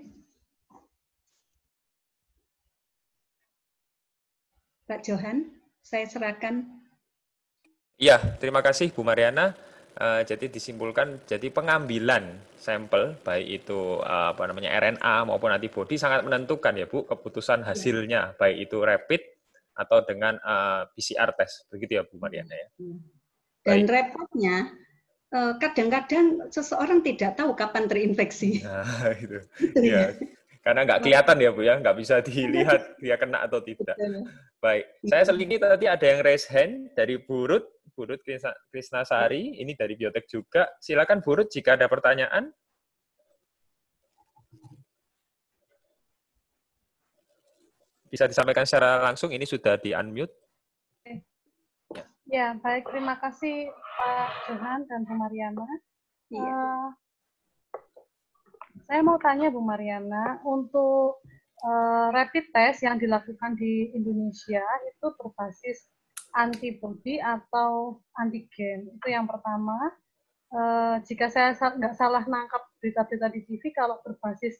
Pak Johan, saya serahkan. Iya, terima kasih Bu Mariana. Eh, jadi disimpulkan, jadi pengambilan sampel baik itu eh, apa namanya RNA maupun antibodi sangat menentukan ya Bu keputusan ya. hasilnya baik itu rapid atau dengan eh, PCR test begitu ya Bu Mariana ya. Dan baik. repotnya Eh, kadang-kadang seseorang tidak tahu kapan terinfeksi. Nah, *laughs* itu. Gitu iya. ya. Karena nggak kelihatan ya Bu ya, nggak bisa dilihat *laughs* dia kena atau tidak. Baik, gitu. saya selingi tadi ada yang raise hand dari Burut, Burut Krisnasari, ini dari Biotek juga. Silakan Burut jika ada pertanyaan. Bisa disampaikan secara langsung, ini sudah di-unmute. Ya, baik. Terima kasih Pak Johan dan Bu Mariana. Iya. Uh, saya mau tanya Bu Mariana, untuk uh, rapid test yang dilakukan di Indonesia itu berbasis antibody atau antigen. Itu yang pertama. Uh, jika saya nggak salah nangkap berita-berita di TV, kalau berbasis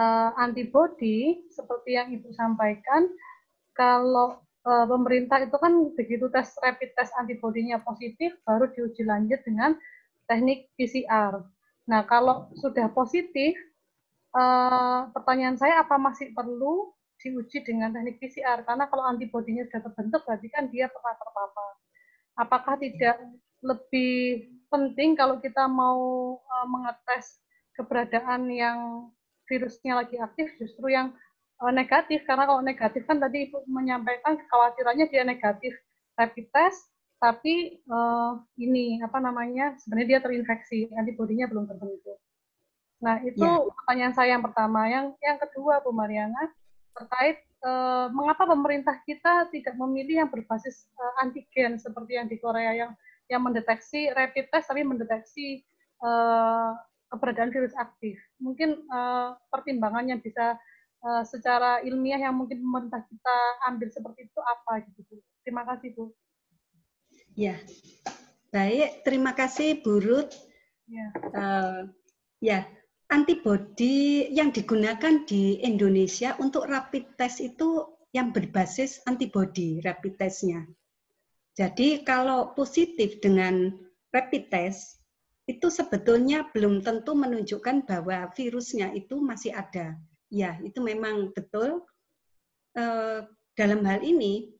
uh, antibody seperti yang Ibu sampaikan, kalau Eh, pemerintah itu kan begitu tes rapid test antibodinya positif baru diuji lanjut dengan teknik PCR. Nah, kalau sudah positif, eh, pertanyaan saya apa masih perlu diuji dengan teknik PCR? Karena kalau antibodinya sudah terbentuk, berarti kan dia pernah terpapar. Apakah tidak lebih penting kalau kita mau eh, mengetes keberadaan yang virusnya lagi aktif, justru yang Eh, negatif karena kalau negatif kan tadi ibu menyampaikan kekhawatirannya dia negatif rapid test tapi uh, ini apa namanya sebenarnya dia terinfeksi antibodinya belum terbentuk. Nah itu ya. pertanyaan saya yang pertama, yang yang kedua Bu Mariana terkait uh, mengapa pemerintah kita tidak memilih yang berbasis uh, antigen seperti yang di Korea yang yang mendeteksi rapid test tapi mendeteksi uh, keberadaan virus aktif. Mungkin uh, pertimbangan yang bisa Eh, secara ilmiah yang mungkin pemerintah kita ambil seperti itu apa gitu Bu. Terima kasih Bu. Ya. Baik, terima kasih Bu Ruth. Ya. Uh, ya, antibodi yang digunakan di Indonesia untuk rapid test itu yang berbasis antibodi rapid testnya. Jadi kalau positif dengan rapid test itu sebetulnya belum tentu menunjukkan bahwa virusnya itu masih ada Ya, itu memang betul. Eh, dalam hal ini,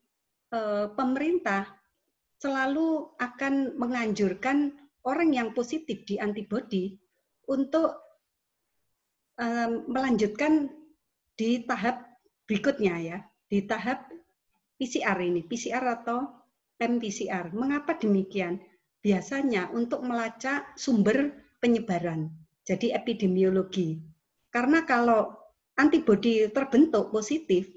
eh, pemerintah selalu akan menganjurkan orang yang positif di antibodi untuk eh, melanjutkan di tahap berikutnya ya, di tahap PCR ini, PCR atau MPCR. Mengapa demikian? Biasanya untuk melacak sumber penyebaran, jadi epidemiologi. Karena kalau antibodi terbentuk positif,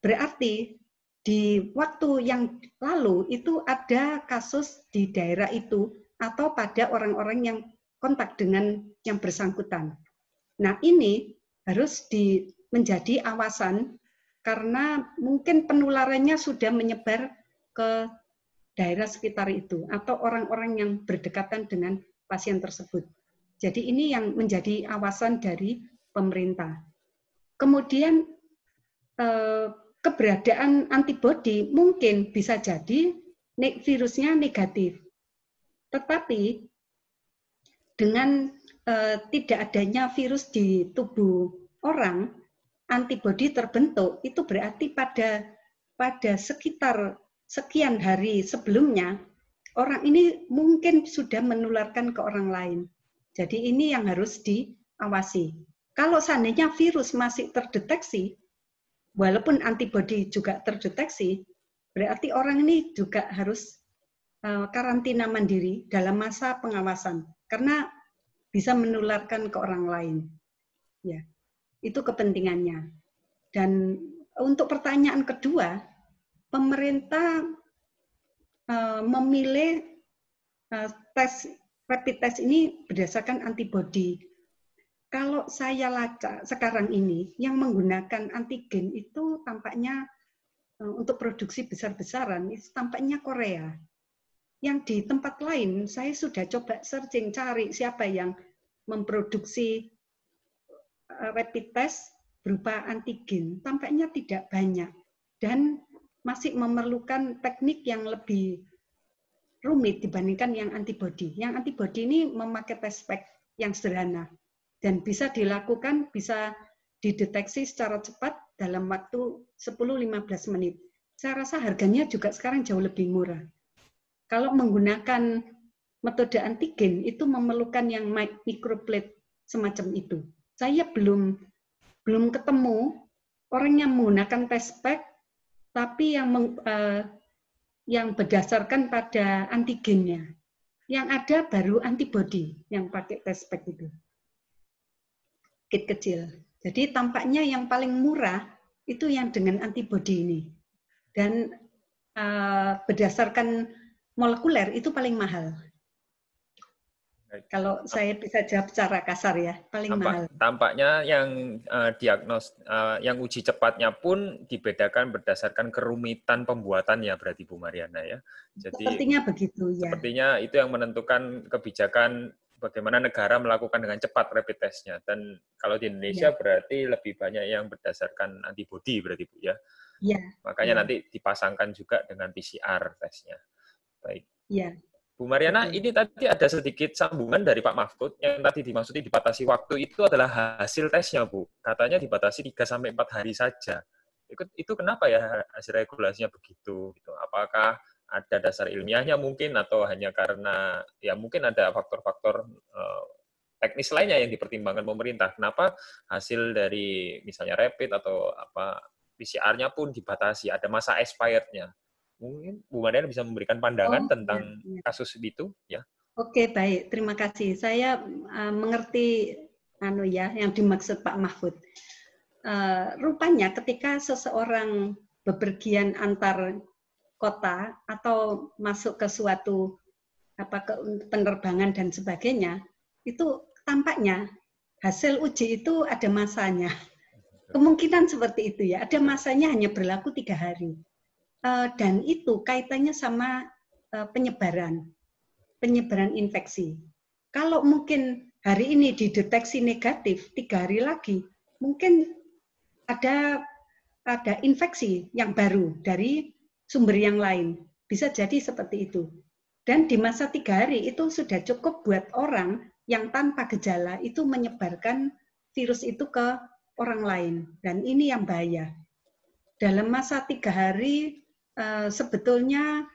berarti di waktu yang lalu itu ada kasus di daerah itu atau pada orang-orang yang kontak dengan yang bersangkutan. Nah, ini harus di, menjadi awasan karena mungkin penularannya sudah menyebar ke daerah sekitar itu atau orang-orang yang berdekatan dengan pasien tersebut. Jadi ini yang menjadi awasan dari pemerintah. Kemudian eh, keberadaan antibodi mungkin bisa jadi virusnya negatif. Tetapi dengan eh, tidak adanya virus di tubuh orang, antibodi terbentuk itu berarti pada pada sekitar sekian hari sebelumnya orang ini mungkin sudah menularkan ke orang lain. Jadi ini yang harus diawasi. Kalau seandainya virus masih terdeteksi, walaupun antibodi juga terdeteksi, berarti orang ini juga harus eh, karantina mandiri dalam masa pengawasan karena bisa menularkan ke orang lain. Ya. Itu kepentingannya. Dan untuk pertanyaan kedua, pemerintah eh, memilih eh, tes rapid test ini berdasarkan antibodi kalau saya lacak sekarang ini yang menggunakan antigen itu tampaknya e, untuk produksi besar-besaran itu tampaknya Korea. Yang di tempat lain saya sudah coba searching cari siapa yang memproduksi e, rapid test berupa antigen tampaknya tidak banyak dan masih memerlukan teknik yang lebih rumit dibandingkan yang antibody. Yang antibody ini memakai test pack yang sederhana dan bisa dilakukan bisa dideteksi secara cepat dalam waktu 10-15 menit. Saya rasa harganya juga sekarang jauh lebih murah. Kalau menggunakan metode antigen itu memerlukan yang microplate semacam itu. Saya belum belum ketemu orang yang menggunakan test pack tapi yang meng, eh, yang berdasarkan pada antigennya. Yang ada baru antibody yang pakai test pack itu kit kecil. Jadi tampaknya yang paling murah itu yang dengan antibodi ini. Dan uh, berdasarkan molekuler itu paling mahal. Kalau saya bisa jawab secara kasar ya, paling Tampak, mahal. Tampaknya yang uh, diagnos, uh, yang uji cepatnya pun dibedakan berdasarkan kerumitan pembuatan ya berarti Bu Mariana ya. Jadi sepertinya begitu ya. Sepertinya itu yang menentukan kebijakan bagaimana negara melakukan dengan cepat rapid testnya. Dan kalau di Indonesia ya. berarti lebih banyak yang berdasarkan antibodi berarti Bu ya. ya. Makanya ya. nanti dipasangkan juga dengan PCR tesnya. Baik. ya. Bu Mariana, ya. ini tadi ada sedikit sambungan dari Pak Mahfud yang tadi dimaksudi dibatasi waktu itu adalah hasil tesnya, Bu. Katanya dibatasi 3 sampai empat hari saja. Itu, itu kenapa ya hasil regulasinya begitu gitu. Apakah ada dasar ilmiahnya mungkin atau hanya karena ya mungkin ada faktor-faktor eh, teknis lainnya yang dipertimbangkan pemerintah. Kenapa hasil dari misalnya rapid atau apa PCR-nya pun dibatasi, ada masa expired-nya. Mungkin Bu Madana bisa memberikan pandangan oh, tentang ya, ya. kasus itu ya. Oke, baik. Terima kasih. Saya uh, mengerti anu ya yang dimaksud Pak Mahfud. Uh, rupanya ketika seseorang bepergian antar kota atau masuk ke suatu apa ke penerbangan dan sebagainya itu tampaknya hasil uji itu ada masanya kemungkinan seperti itu ya ada masanya hanya berlaku tiga hari e, dan itu kaitannya sama e, penyebaran penyebaran infeksi kalau mungkin hari ini dideteksi negatif tiga hari lagi mungkin ada ada infeksi yang baru dari sumber yang lain. Bisa jadi seperti itu. Dan di masa tiga hari itu sudah cukup buat orang yang tanpa gejala itu menyebarkan virus itu ke orang lain. Dan ini yang bahaya. Dalam masa tiga hari eh, sebetulnya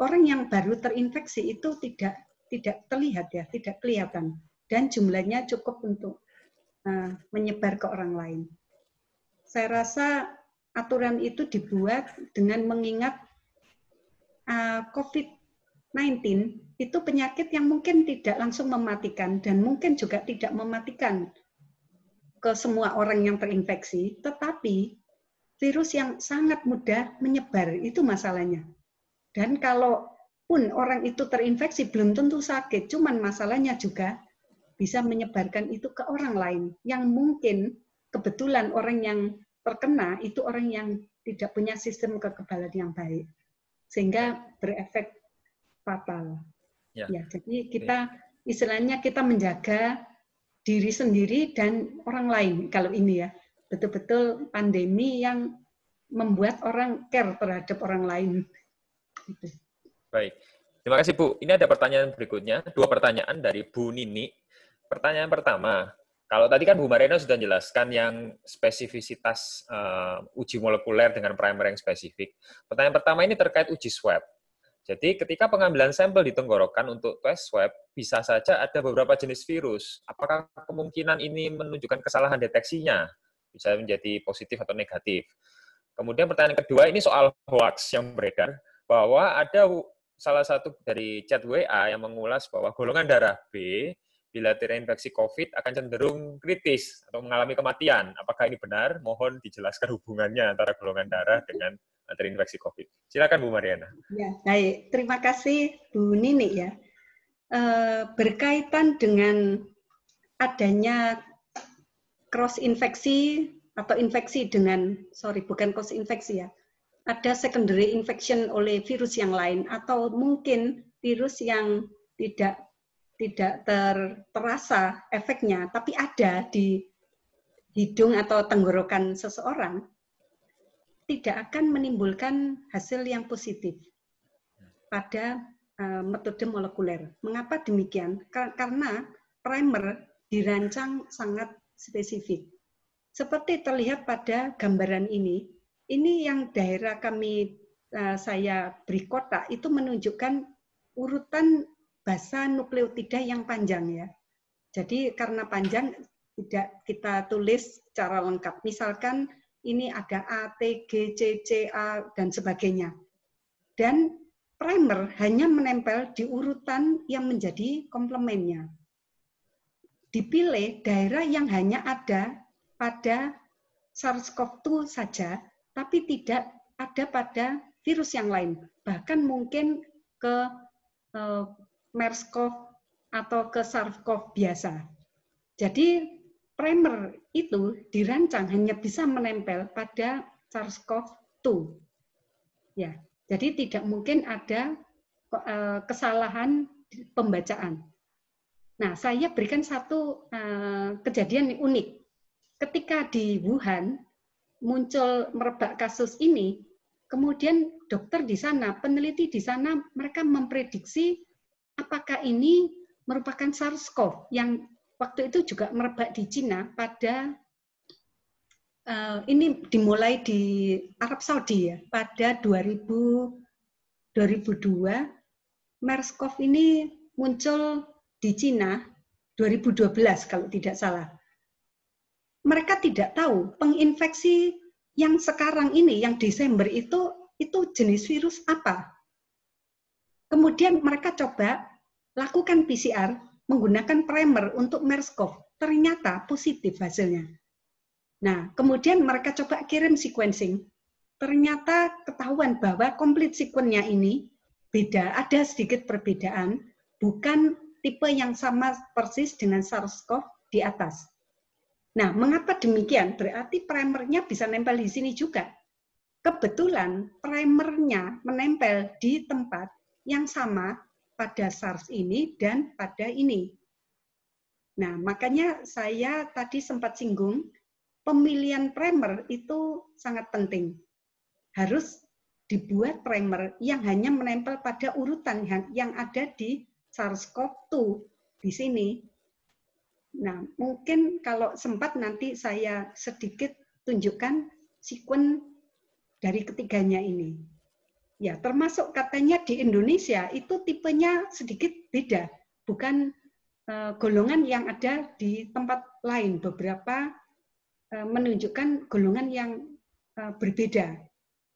orang yang baru terinfeksi itu tidak tidak terlihat ya, tidak kelihatan. Dan jumlahnya cukup untuk eh, menyebar ke orang lain. Saya rasa aturan itu dibuat dengan mengingat uh, eh, COVID-19 itu penyakit yang mungkin tidak langsung mematikan dan mungkin juga tidak mematikan ke semua orang yang terinfeksi, tetapi virus yang sangat mudah menyebar itu masalahnya. Dan kalau pun orang itu terinfeksi belum tentu sakit, cuman masalahnya juga bisa menyebarkan itu ke orang lain yang mungkin kebetulan orang yang terkena itu orang yang tidak punya sistem kekebalan yang baik sehingga ya. berefek fatal. Ya, ya jadi kita istilahnya kita menjaga diri sendiri dan orang lain kalau ini ya betul-betul pandemi yang membuat orang care terhadap orang lain. Gitu. Baik. Terima kasih Bu. Ini ada pertanyaan berikutnya, dua pertanyaan dari Bu Nini. Pertanyaan pertama, kalau tadi kan Bu Marina sudah jelaskan yang spesifisitas uh, uji molekuler dengan primer yang spesifik. Pertanyaan pertama ini terkait uji swab. Jadi ketika pengambilan sampel di tenggorokan untuk tes swab, bisa saja ada beberapa jenis virus. Apakah kemungkinan ini menunjukkan kesalahan deteksinya? Bisa menjadi positif atau negatif. Kemudian pertanyaan kedua ini soal hoax yang beredar bahwa ada salah satu dari chat WA yang mengulas bahwa golongan darah B bila terinfeksi COVID akan cenderung kritis atau mengalami kematian. Apakah ini benar? Mohon dijelaskan hubungannya antara golongan darah dengan eh, terinfeksi COVID. Silakan Bu Mariana. Ya, baik. Terima kasih Bu Nini ya. E, berkaitan dengan adanya cross infeksi atau infeksi dengan sorry bukan cross infeksi ya. Ada secondary infection oleh virus yang lain atau mungkin virus yang tidak tidak ter, terasa efeknya, tapi ada di hidung atau tenggorokan seseorang, tidak akan menimbulkan hasil yang positif pada uh, metode molekuler. Mengapa demikian? Karena primer dirancang sangat spesifik. Seperti terlihat pada gambaran ini, ini yang daerah kami uh, saya beri kotak itu menunjukkan urutan basa nukleotida yang panjang ya. Jadi karena panjang tidak kita tulis cara lengkap. Misalkan ini ada A, T, G, C, C, A, dan sebagainya. Dan primer hanya menempel di urutan yang menjadi komplemennya. Dipilih daerah yang hanya ada pada SARS-CoV-2 saja, tapi tidak ada pada virus yang lain. Bahkan mungkin ke eh, MERS-CoV atau ke SARS-CoV biasa. Jadi primer itu dirancang hanya bisa menempel pada SARS-CoV-2. Ya, jadi tidak mungkin ada eh, kesalahan pembacaan. Nah, saya berikan satu eh, kejadian unik. Ketika di Wuhan muncul merebak kasus ini, kemudian dokter di sana, peneliti di sana, mereka memprediksi apakah ini merupakan SARS-CoV yang waktu itu juga merebak di Cina pada uh, ini dimulai di Arab Saudi ya pada 2000 2002 MERS-CoV ini muncul di Cina 2012 kalau tidak salah. Mereka tidak tahu penginfeksi yang sekarang ini yang Desember itu itu jenis virus apa. Kemudian mereka coba lakukan PCR menggunakan primer untuk MERS-CoV. Ternyata positif hasilnya. Nah, kemudian mereka coba kirim sequencing. Ternyata ketahuan bahwa complete sequence-nya ini beda, ada sedikit perbedaan, bukan tipe yang sama persis dengan SARS-CoV di atas. Nah, mengapa demikian? Berarti primernya bisa nempel di sini juga. Kebetulan primernya menempel di tempat yang sama pada SARS ini dan pada ini. Nah, makanya saya tadi sempat singgung, pemilihan primer itu sangat penting. Harus dibuat primer yang hanya menempel pada urutan yang ada di SARS-CoV-2 di sini. Nah, mungkin kalau sempat nanti saya sedikit tunjukkan sekuen dari ketiganya ini. Ya, termasuk katanya di Indonesia itu tipenya sedikit beda, bukan uh, golongan yang ada di tempat lain. Beberapa uh, menunjukkan golongan yang uh, berbeda.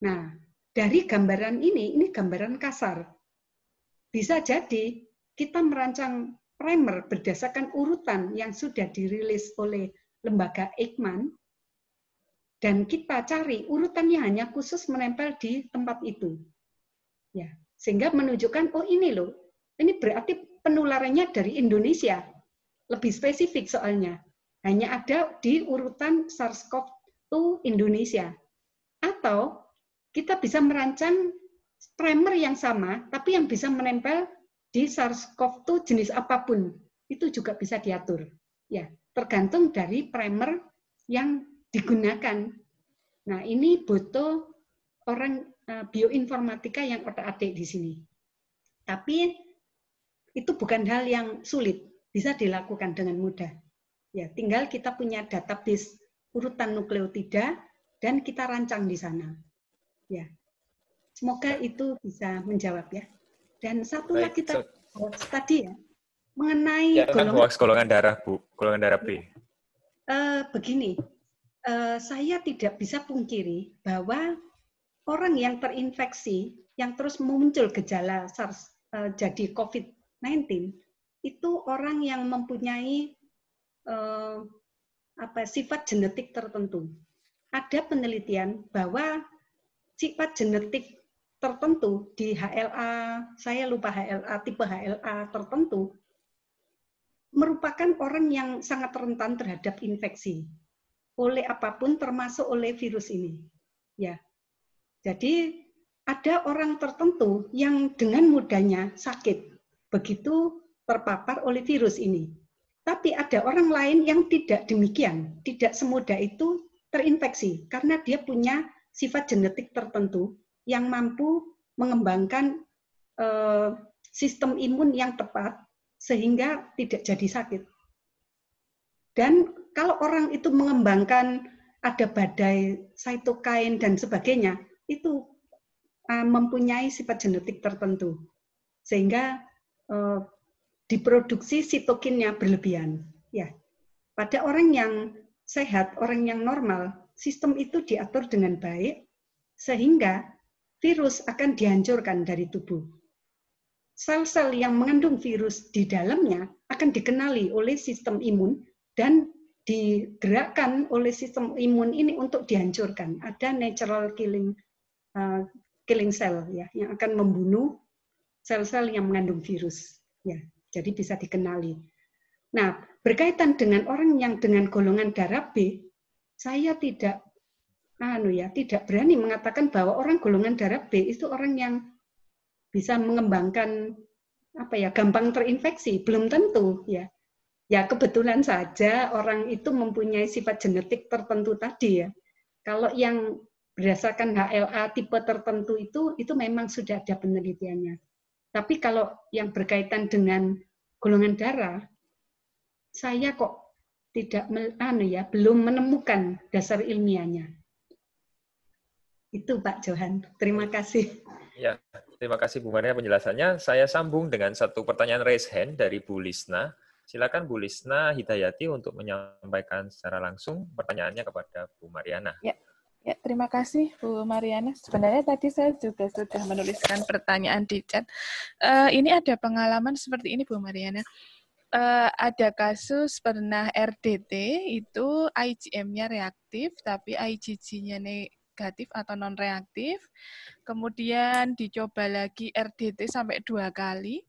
Nah, dari gambaran ini, ini gambaran kasar. Bisa jadi kita merancang primer berdasarkan urutan yang sudah dirilis oleh lembaga Eijkman dan kita cari urutannya hanya khusus menempel di tempat itu. Ya, sehingga menunjukkan oh ini loh, ini berarti penularannya dari Indonesia. Lebih spesifik soalnya. Hanya ada di urutan SARS-CoV-2 Indonesia. Atau kita bisa merancang primer yang sama tapi yang bisa menempel di SARS-CoV-2 jenis apapun. Itu juga bisa diatur. Ya, tergantung dari primer yang digunakan. Nah, ini butuh orang eh, bioinformatika yang otak-atik di sini. Tapi itu bukan hal yang sulit, bisa dilakukan dengan mudah. Ya, tinggal kita punya database urutan nukleotida dan kita rancang di sana. Ya. Semoga itu bisa menjawab ya. Dan satu lagi eh, tadi ya mengenai ya, kan, golongan, golongan darah Bu, golongan darah B. Uh, begini, uh, saya tidak bisa pungkiri bahwa orang yang terinfeksi yang terus muncul gejala SARS uh, jadi COVID-19 itu orang yang mempunyai uh, apa sifat genetik tertentu. Ada penelitian bahwa sifat genetik tertentu di HLA, saya lupa HLA, tipe HLA tertentu merupakan orang yang sangat rentan terhadap infeksi oleh apapun termasuk oleh virus ini. Ya, jadi ada orang tertentu yang dengan mudahnya sakit begitu terpapar oleh virus ini. Tapi ada orang lain yang tidak demikian, tidak semudah itu terinfeksi karena dia punya sifat genetik tertentu yang mampu mengembangkan eh, sistem imun yang tepat sehingga tidak jadi sakit. Dan kalau orang itu mengembangkan ada badai, cytokine dan sebagainya, itu eh, mempunyai sifat genetik tertentu sehingga eh, diproduksi sitokinnya berlebihan ya pada orang yang sehat orang yang normal sistem itu diatur dengan baik sehingga virus akan dihancurkan dari tubuh sel-sel yang mengandung virus di dalamnya akan dikenali oleh sistem imun dan digerakkan oleh sistem imun ini untuk dihancurkan. Ada natural killing Eh, killing cell ya yang akan membunuh sel-sel yang mengandung virus ya jadi bisa dikenali nah berkaitan dengan orang yang dengan golongan darah B saya tidak anu ya tidak berani mengatakan bahwa orang golongan darah B itu orang yang bisa mengembangkan apa ya gampang terinfeksi belum tentu ya ya kebetulan saja orang itu mempunyai sifat genetik tertentu tadi ya kalau yang berdasarkan HLA tipe tertentu itu itu memang sudah ada penelitiannya. Tapi kalau yang berkaitan dengan golongan darah, saya kok tidak anu ya, belum menemukan dasar ilmiahnya. Itu Pak Johan. Terima kasih. Ya, terima kasih Bu Maria penjelasannya. Saya sambung dengan satu pertanyaan raise hand dari Bu Lisna. Silakan Bu Lisna Hidayati untuk menyampaikan secara langsung pertanyaannya kepada Bu Mariana. Ya. Ya, terima kasih Bu Mariana. Sebenarnya tadi saya juga sudah menuliskan pertanyaan di chat. Uh, ini ada pengalaman seperti ini Bu Mariana. Uh, ada kasus pernah RDT itu IgM-nya reaktif tapi IgG-nya negatif atau non reaktif. Kemudian dicoba lagi RDT sampai dua kali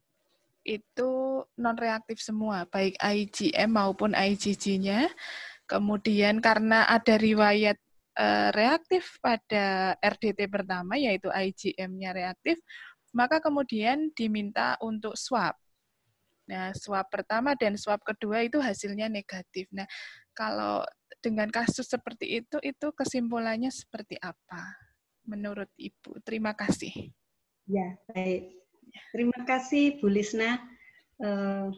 itu non reaktif semua baik IgM maupun IgG-nya. Kemudian karena ada riwayat Eh, reaktif pada RDT pertama yaitu IgM-nya reaktif, maka kemudian diminta untuk swab. Nah, swab pertama dan swab kedua itu hasilnya negatif. Nah, kalau dengan kasus seperti itu itu kesimpulannya seperti apa menurut Ibu? Terima kasih. Ya, baik. Terima kasih Bu Lisna. Uh,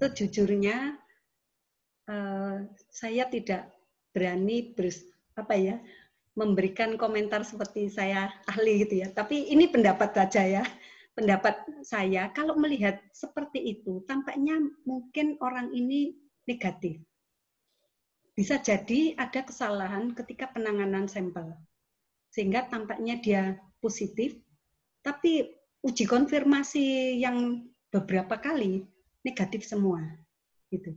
sejujurnya uh, saya tidak berani ber, apa ya memberikan komentar seperti saya ahli gitu ya. Tapi ini pendapat saja ya. Pendapat saya kalau melihat seperti itu tampaknya mungkin orang ini negatif. Bisa jadi ada kesalahan ketika penanganan sampel. Sehingga tampaknya dia positif, tapi uji konfirmasi yang beberapa kali negatif semua. Gitu.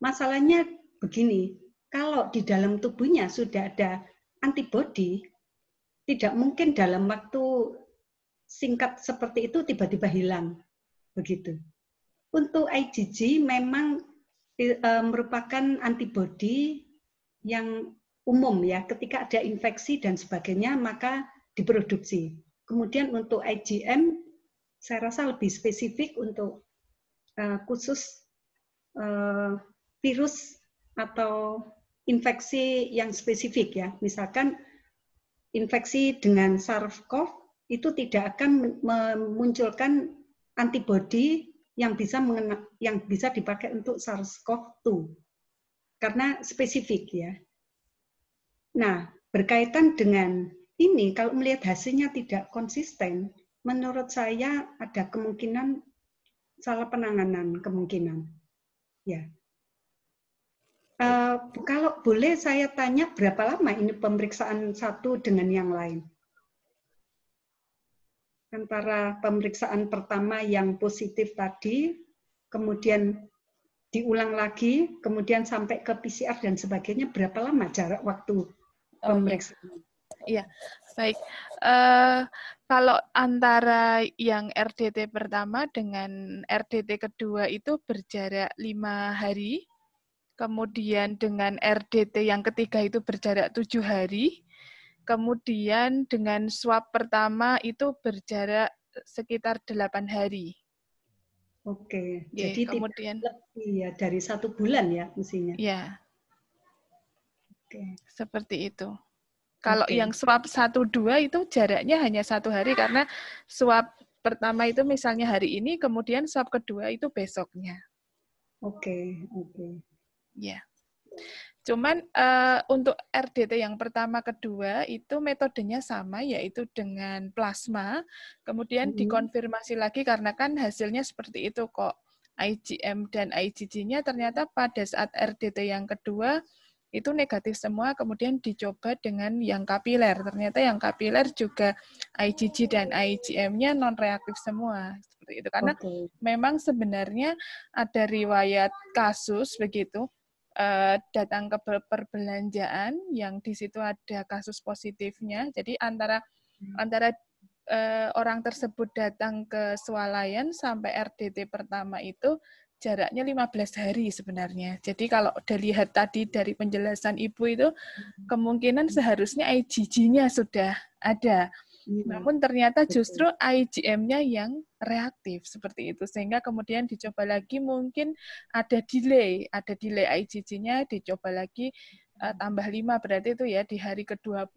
Masalahnya begini, kalau di dalam tubuhnya sudah ada antibodi, tidak mungkin dalam waktu singkat seperti itu tiba-tiba hilang. Begitu. Untuk IgG memang eh, merupakan antibodi yang umum ya, ketika ada infeksi dan sebagainya maka diproduksi. Kemudian untuk IgM saya rasa lebih spesifik untuk eh, khusus eh, virus atau infeksi yang spesifik ya. Misalkan infeksi dengan SARS-CoV itu tidak akan memunculkan antibodi yang bisa mengena, yang bisa dipakai untuk SARS-CoV-2 karena spesifik ya. Nah, berkaitan dengan ini kalau melihat hasilnya tidak konsisten, menurut saya ada kemungkinan salah penanganan kemungkinan. Ya. Eh, kalau boleh saya tanya berapa lama ini pemeriksaan satu dengan yang lain? Antara pemeriksaan pertama yang positif tadi, kemudian diulang lagi, kemudian sampai ke PCR dan sebagainya, berapa lama jarak waktu pemeriksaan? Iya, baik. Uh, kalau antara yang RDT pertama dengan RDT kedua itu berjarak lima hari, kemudian dengan RDT yang ketiga itu berjarak tujuh hari, kemudian dengan swab pertama itu berjarak sekitar delapan hari. Oke, Oke jadi kemudian lebih ya dari satu bulan ya mestinya. Ya. Oke. Seperti itu. Kalau yang swab satu dua itu jaraknya hanya satu hari karena swab pertama itu misalnya hari ini, kemudian swab kedua itu besoknya. Oke, oke. Ya. Cuman uh, untuk RDT yang pertama kedua itu metodenya sama yaitu dengan plasma, kemudian -hmm. dikonfirmasi lagi karena kan hasilnya seperti itu kok. IgM dan IgG-nya ternyata pada saat RDT yang kedua itu negatif semua kemudian dicoba dengan yang kapiler. Ternyata yang kapiler juga IgG dan IgM-nya non reaktif semua seperti itu karena okay. memang sebenarnya ada riwayat kasus begitu Eh, datang ke perbelanjaan yang di situ ada kasus positifnya. Jadi antara hmm. antara uh, orang tersebut datang ke swalayan sampai RDT pertama itu jaraknya 15 hari sebenarnya. Jadi kalau dilihat tadi dari penjelasan Ibu itu hmm. kemungkinan seharusnya IgG-nya sudah ada. Hmm. Namun ternyata justru IgM-nya yang reaktif seperti itu sehingga kemudian dicoba lagi mungkin ada delay, ada delay IgG-nya dicoba lagi uh, tambah 5 berarti itu ya di hari ke-20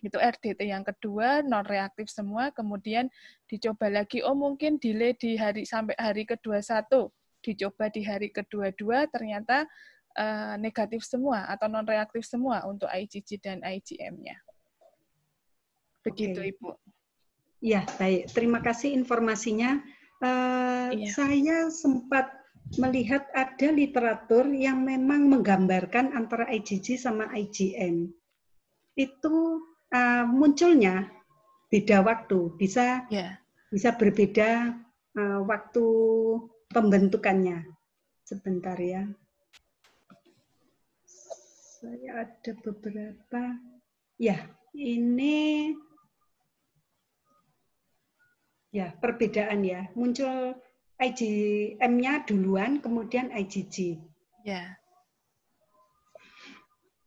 itu RDT yang kedua non reaktif semua kemudian dicoba lagi oh mungkin delay di hari sampai hari kedua satu dicoba di hari kedua dua ternyata uh, negatif semua atau non reaktif semua untuk IgG dan IgM-nya. Begitu Ibu. Ya, baik. Terima kasih informasinya. Uh, iya. Saya sempat melihat ada literatur yang memang menggambarkan antara IgG sama IgM. Itu uh, munculnya beda waktu, bisa yeah. bisa berbeda uh, waktu pembentukannya. Sebentar ya. Saya ada beberapa. Ya, ini Ya, perbedaan ya. Muncul IgM-nya duluan, kemudian IgG. Ya.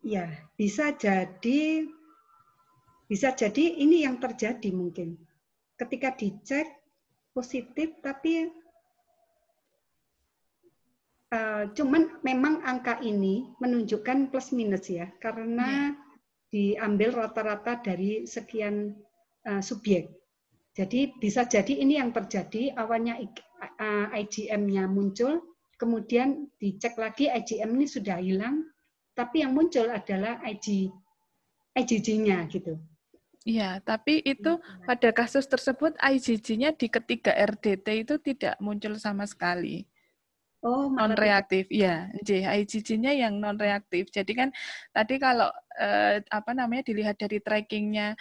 Ya, bisa jadi bisa jadi ini yang terjadi mungkin. Ketika dicek positif tapi uh, cuman memang angka ini menunjukkan plus minus ya karena ya. diambil rata-rata dari sekian uh, subjek. Jadi bisa jadi ini yang terjadi awalnya IgM-nya muncul, kemudian dicek lagi IgM ini sudah hilang, tapi yang muncul adalah Ig IgG-nya gitu. Iya, tapi itu iya. pada kasus tersebut IgG-nya di ketiga RDT itu tidak muncul sama sekali. Oh, non reaktif, ya. IgG-nya yang non reaktif. Jadi kan tadi kalau eh, apa namanya dilihat dari trackingnya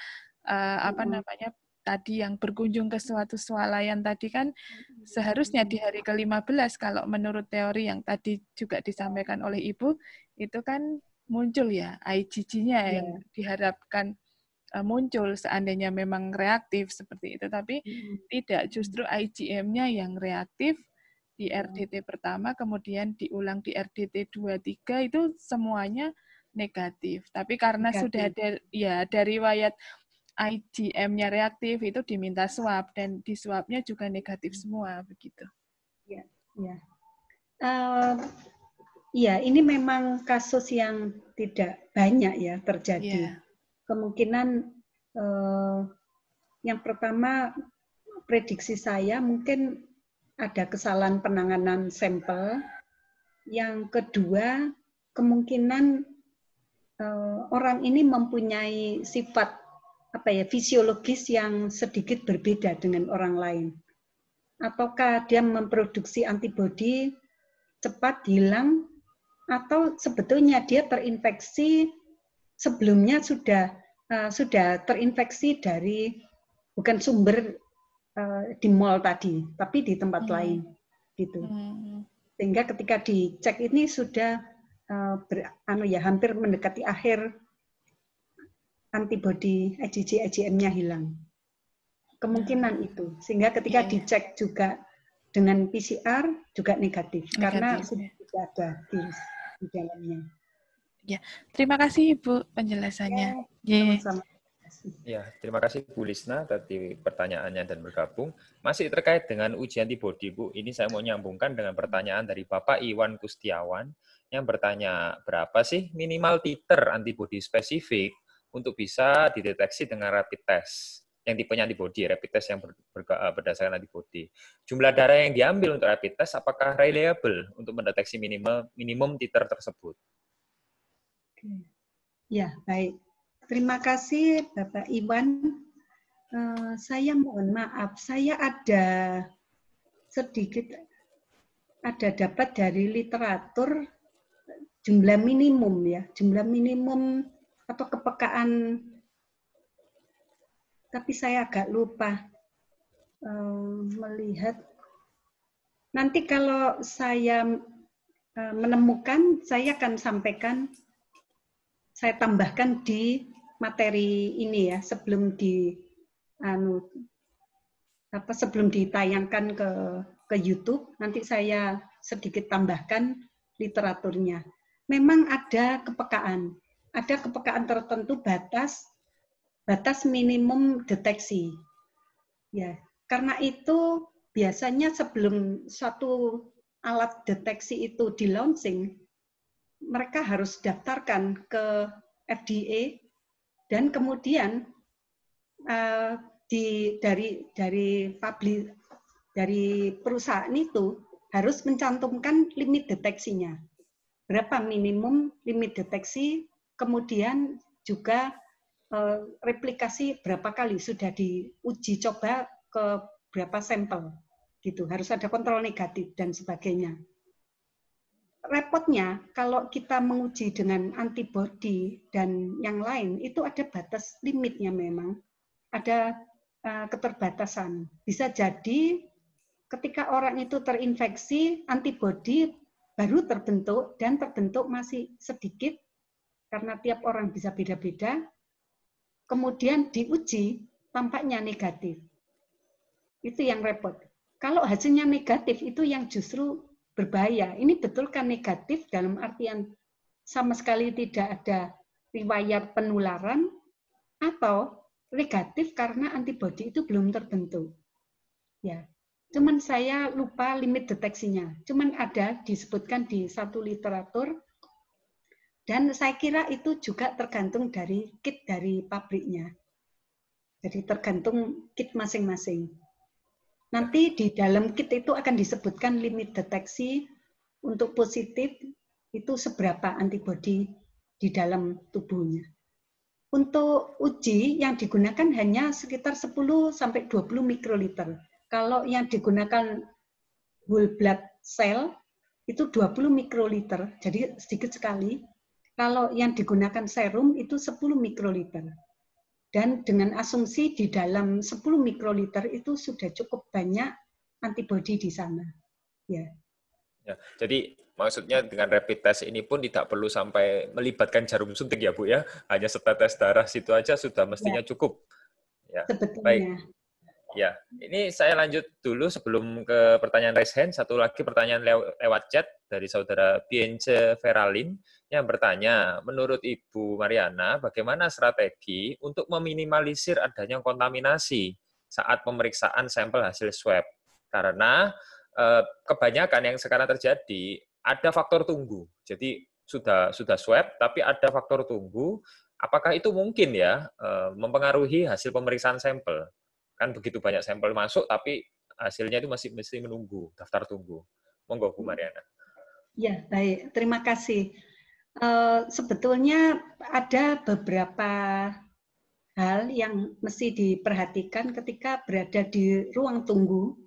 eh, apa namanya tadi yang berkunjung ke suatu swalayan tadi kan seharusnya di hari ke-15 kalau menurut teori yang tadi juga disampaikan oleh Ibu itu kan muncul ya IgG-nya yeah. yang diharapkan e, muncul seandainya memang reaktif seperti itu tapi mm. tidak justru IgM-nya yang reaktif di iya. RDT pertama kemudian diulang di RDT 23 itu semuanya negatif tapi karena negatif. sudah ada ya dari riwayat IgM-nya reaktif itu diminta swab dan di swabnya juga negatif semua begitu. Iya, iya. Uh, ini memang kasus yang tidak banyak ya terjadi. Ya. Kemungkinan uh, yang pertama prediksi saya mungkin ada kesalahan penanganan sampel. Yang kedua kemungkinan uh, orang ini mempunyai sifat apa ya fisiologis yang sedikit berbeda dengan orang lain ataukah dia memproduksi antibodi cepat hilang atau sebetulnya dia terinfeksi sebelumnya sudah eh, sudah terinfeksi dari bukan sumber eh, di mall tadi tapi di tempat hmm. lain gitu hmm, hmm. sehingga ketika dicek ini sudah eh, ber, anu ya hampir mendekati akhir antibody IgG IgM-nya hilang. Kemungkinan hmm. itu. Sehingga ketika yeah, iya. dicek juga dengan PCR juga negatif, negatif karena ya. sudah tidak ada virus di dalamnya. Ya, terima kasih Ibu penjelasannya. Ya, yeah. Ya, terima kasih Bu Lisna tadi pertanyaannya dan bergabung. Masih terkait dengan uji antibodi Bu, ini saya mau nyambungkan dengan pertanyaan dari Bapak Iwan Kustiawan yang bertanya berapa sih minimal titer antibodi spesifik untuk bisa dideteksi dengan rapid test yang tipenya antibody, rapid test yang eh, berdasarkan antibody. Jumlah darah yang diambil untuk rapid test apakah reliable untuk mendeteksi minimal minimum titer tersebut? Ya, baik. Terima kasih Bapak Iwan. Uh, saya mohon maaf, saya ada sedikit ada dapat dari literatur jumlah minimum ya, jumlah minimum atau kepekaan tapi saya agak lupa um, melihat nanti kalau saya eh, menemukan saya akan sampaikan saya tambahkan di materi ini ya sebelum di anu apa sebelum ditayangkan ke ke YouTube nanti saya sedikit tambahkan literaturnya memang ada kepekaan ada kepekaan tertentu batas batas minimum deteksi. Ya, karena itu biasanya sebelum suatu alat deteksi itu di launching, mereka harus daftarkan ke FDA dan kemudian uh, di dari dari publik dari perusahaan itu harus mencantumkan limit deteksinya. Berapa minimum limit deteksi kemudian juga eh, replikasi berapa kali sudah diuji coba ke berapa sampel gitu harus ada kontrol negatif dan sebagainya repotnya kalau kita menguji dengan antibody dan yang lain itu ada batas limitnya memang ada eh, keterbatasan bisa jadi ketika orang itu terinfeksi antibody baru terbentuk dan terbentuk masih sedikit karena tiap orang bisa beda-beda, kemudian diuji tampaknya negatif. Itu yang repot. Kalau hasilnya negatif itu yang justru berbahaya. Ini betul kan negatif dalam artian sama sekali tidak ada riwayat penularan atau negatif karena antibodi itu belum terbentuk. Ya, cuman saya lupa limit deteksinya. Cuman ada disebutkan di satu literatur dan saya kira itu juga tergantung dari kit dari pabriknya. Jadi tergantung kit masing-masing. Nanti di dalam kit itu akan disebutkan limit deteksi untuk positif itu seberapa antibodi di dalam tubuhnya. Untuk uji yang digunakan hanya sekitar 10 sampai 20 mikroliter. Kalau yang digunakan whole blood cell itu 20 mikroliter, jadi sedikit sekali. Kalau yang digunakan serum itu 10 mikroliter. Dan dengan asumsi di dalam 10 mikroliter itu sudah cukup banyak antibodi di sana. Ya. ya. Jadi maksudnya dengan rapid test ini pun tidak perlu sampai melibatkan jarum suntik ya Bu ya. Hanya setetes darah situ aja sudah mestinya ya. cukup. Ya. Sebetulnya. Baik. Ya, ini saya lanjut dulu sebelum ke pertanyaan raise hand. Satu lagi pertanyaan lew lewat chat dari saudara Bience Feralin yang bertanya, menurut Ibu Mariana, bagaimana strategi untuk meminimalisir adanya kontaminasi saat pemeriksaan sampel hasil swab? Karena eh, kebanyakan yang sekarang terjadi ada faktor tunggu. Jadi sudah sudah swab, tapi ada faktor tunggu. Apakah itu mungkin ya eh, mempengaruhi hasil pemeriksaan sampel? Kan begitu banyak sampel masuk, tapi hasilnya itu masih mesti menunggu, daftar tunggu. Monggo, Bu Mariana. Ya, baik. Terima kasih. Eh, sebetulnya ada beberapa hal yang mesti diperhatikan ketika berada di ruang tunggu.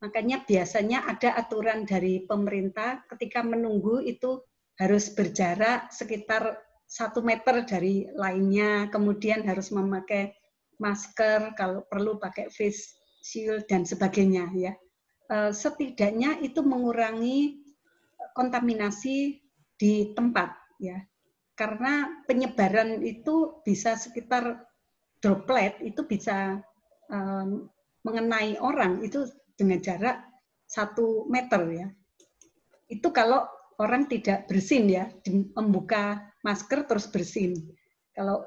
Makanya biasanya ada aturan dari pemerintah ketika menunggu itu harus berjarak sekitar satu meter dari lainnya, kemudian harus memakai masker, kalau perlu pakai face shield dan sebagainya ya. E, setidaknya itu mengurangi kontaminasi di tempat ya. Karena penyebaran itu bisa sekitar droplet itu bisa um, mengenai orang itu dengan jarak satu meter ya. Itu kalau orang tidak bersin ya, membuka masker terus bersin. Kalau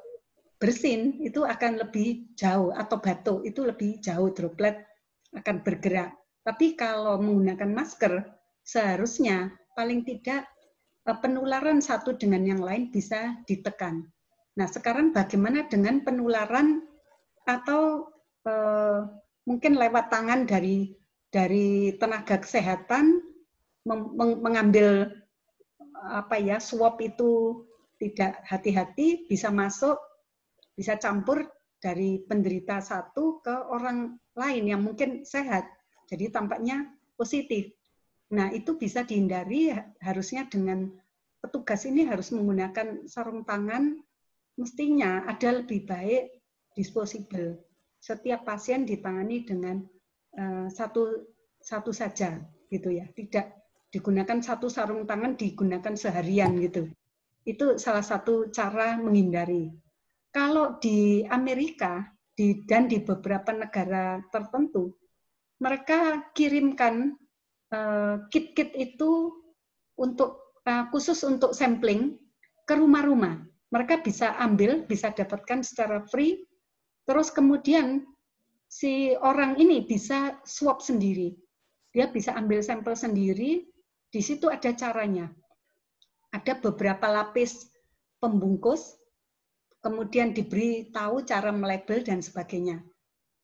bersin itu akan lebih jauh atau batuk itu lebih jauh droplet akan bergerak. Tapi kalau menggunakan masker seharusnya paling tidak e, penularan satu dengan yang lain bisa ditekan. Nah, sekarang bagaimana dengan penularan atau eh, mungkin lewat tangan dari dari tenaga kesehatan mengambil apa ya swab itu tidak hati-hati bisa masuk bisa campur dari penderita satu ke orang lain yang mungkin sehat. Jadi tampaknya positif. Nah, itu bisa dihindari harusnya dengan petugas ini harus menggunakan sarung tangan mestinya ada lebih baik disposable. Setiap pasien ditangani dengan uh, satu satu saja gitu ya. Tidak digunakan satu sarung tangan digunakan seharian gitu. Itu salah satu cara menghindari kalau di Amerika di, dan di beberapa negara tertentu, mereka kirimkan eh, kit-kit uh, itu untuk uh, khusus untuk sampling ke rumah-rumah. Mereka bisa ambil, bisa dapatkan secara free. Terus kemudian si orang ini bisa swap sendiri. Dia bisa ambil sampel sendiri. Di situ ada caranya. Ada beberapa lapis pembungkus kemudian diberi tahu cara melabel dan sebagainya.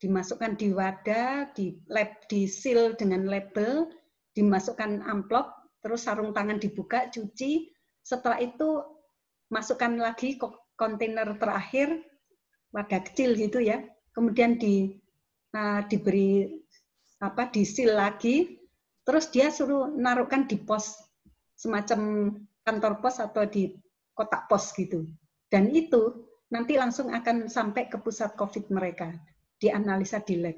Dimasukkan di wadah, di lab, di seal dengan label, dimasukkan amplop, terus sarung tangan dibuka, cuci. Setelah itu masukkan lagi kontainer terakhir, wadah kecil gitu ya. Kemudian di uh, diberi apa di seal lagi, terus dia suruh naruhkan di pos semacam kantor pos atau di kotak pos gitu. Dan itu nanti langsung akan sampai ke pusat COVID mereka, dianalisa di lab.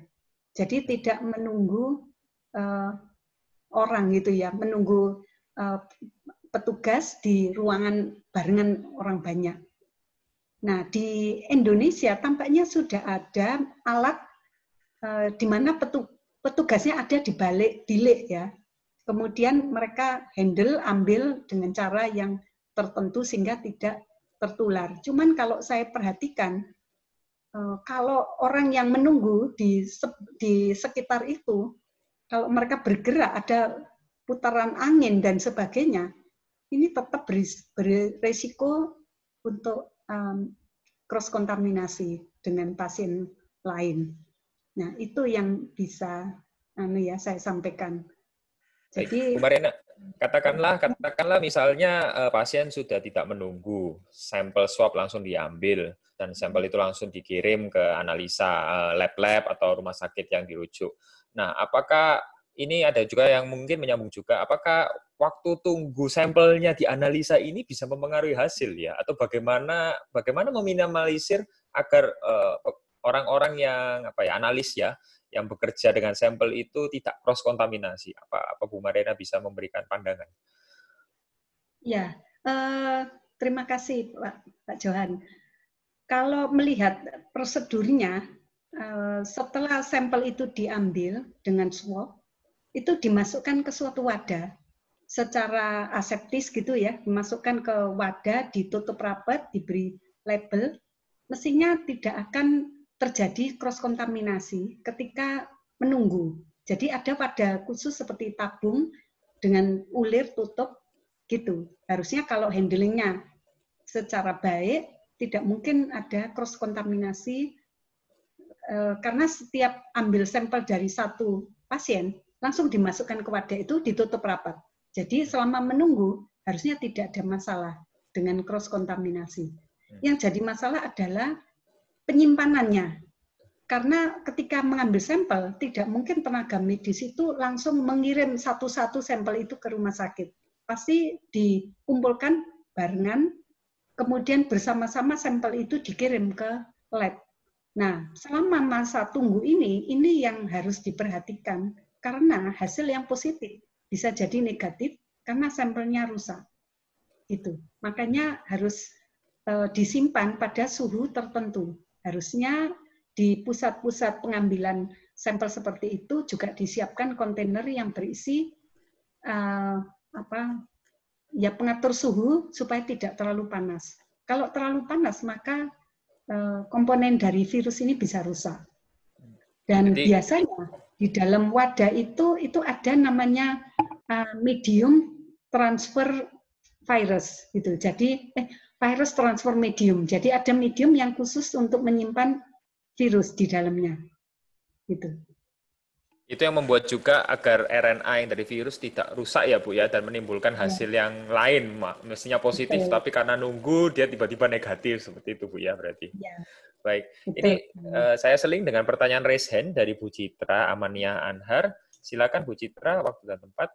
Jadi tidak menunggu uh, orang gitu ya, menunggu uh, petugas di ruangan barengan orang banyak. Nah, di Indonesia tampaknya sudah ada alat uh, di mana petu, petugasnya ada di balik dilek ya. Kemudian mereka handle, ambil dengan cara yang tertentu sehingga tidak tertular. Cuman kalau saya perhatikan, eh, kalau orang yang menunggu di, di sekitar itu, kalau mereka bergerak ada putaran angin dan sebagainya, ini tetap berisiko untuk um, cross kontaminasi dengan pasien lain. Nah itu yang bisa anu ya saya sampaikan. Jadi, Baik, Katakanlah, katakanlah misalnya eh, pasien sudah tidak menunggu, sampel swab langsung diambil dan sampel itu langsung dikirim ke analisa lab-lab eh, atau rumah sakit yang dirujuk. Nah, apakah ini ada juga yang mungkin menyambung juga, apakah waktu tunggu sampelnya di analisa ini bisa mempengaruhi hasil ya? Atau bagaimana bagaimana meminimalisir agar eh, orang -orang yang apa ya analis ya yang bekerja dengan sampel itu tidak cross kontaminasi? Apa apa Bu Marina bisa memberikan pandangan? Ya, eh, terima kasih Pak, Pak Johan. Kalau melihat prosedurnya, eh, setelah sampel itu diambil dengan swab, itu dimasukkan ke suatu wadah secara aseptis gitu ya, dimasukkan ke wadah, ditutup rapat, diberi label, mestinya tidak akan terjadi cross kontaminasi ketika menunggu. Jadi ada pada khusus seperti tabung dengan ulir tutup gitu. Harusnya kalau handlingnya secara baik, tidak mungkin ada cross kontaminasi e, karena setiap ambil sampel dari satu pasien langsung dimasukkan ke wadah itu ditutup rapat. Jadi selama menunggu harusnya tidak ada masalah dengan cross kontaminasi. Hmm. Yang jadi masalah adalah penyimpanannya. Karena ketika mengambil sampel, tidak mungkin tenaga medis itu langsung mengirim satu-satu sampel itu ke rumah sakit. Pasti dikumpulkan barengan, kemudian bersama-sama sampel itu dikirim ke lab. Nah, selama masa tunggu ini, ini yang harus diperhatikan karena hasil yang positif bisa jadi negatif karena sampelnya rusak. Itu. Makanya harus eh, disimpan pada suhu tertentu. Harusnya di pusat-pusat pengambilan sampel seperti itu juga disiapkan kontainer yang berisi uh, apa ya pengatur suhu supaya tidak terlalu panas. Kalau terlalu panas maka uh, komponen dari virus ini bisa rusak. Dan Jadi, biasanya di dalam wadah itu itu ada namanya uh, medium transfer virus gitu. Jadi eh virus transfer medium. Jadi ada medium yang khusus untuk menyimpan virus di dalamnya. Gitu. Itu yang membuat juga agar RNA yang dari virus tidak rusak ya Bu ya dan menimbulkan iya. hasil ya. yang lain, Mak. Mestinya positif Betul. tapi karena nunggu dia tiba-tiba negatif seperti itu Bu ya berarti. Ya. Baik. Betul. Ini uh, saya seling dengan pertanyaan raise hand dari Bu Citra Amania Anhar. Silakan Bu Citra waktu dan tempat.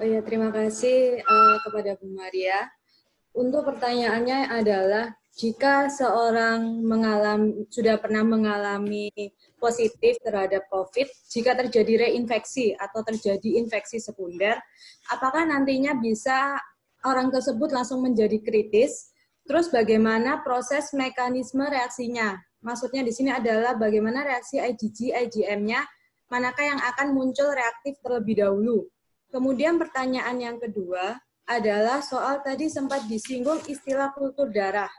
Oh ya, terima kasih uh, kepada Bu Maria. Untuk pertanyaannya adalah jika seorang mengalami sudah pernah mengalami positif terhadap COVID, jika terjadi reinfeksi atau terjadi infeksi sekunder, apakah nantinya bisa orang tersebut langsung menjadi kritis? Terus bagaimana proses mekanisme reaksinya? Maksudnya di sini adalah bagaimana reaksi IgG, IgM-nya, manakah yang akan muncul reaktif terlebih dahulu? Kemudian pertanyaan yang kedua adalah soal tadi sempat disinggung istilah kultur darah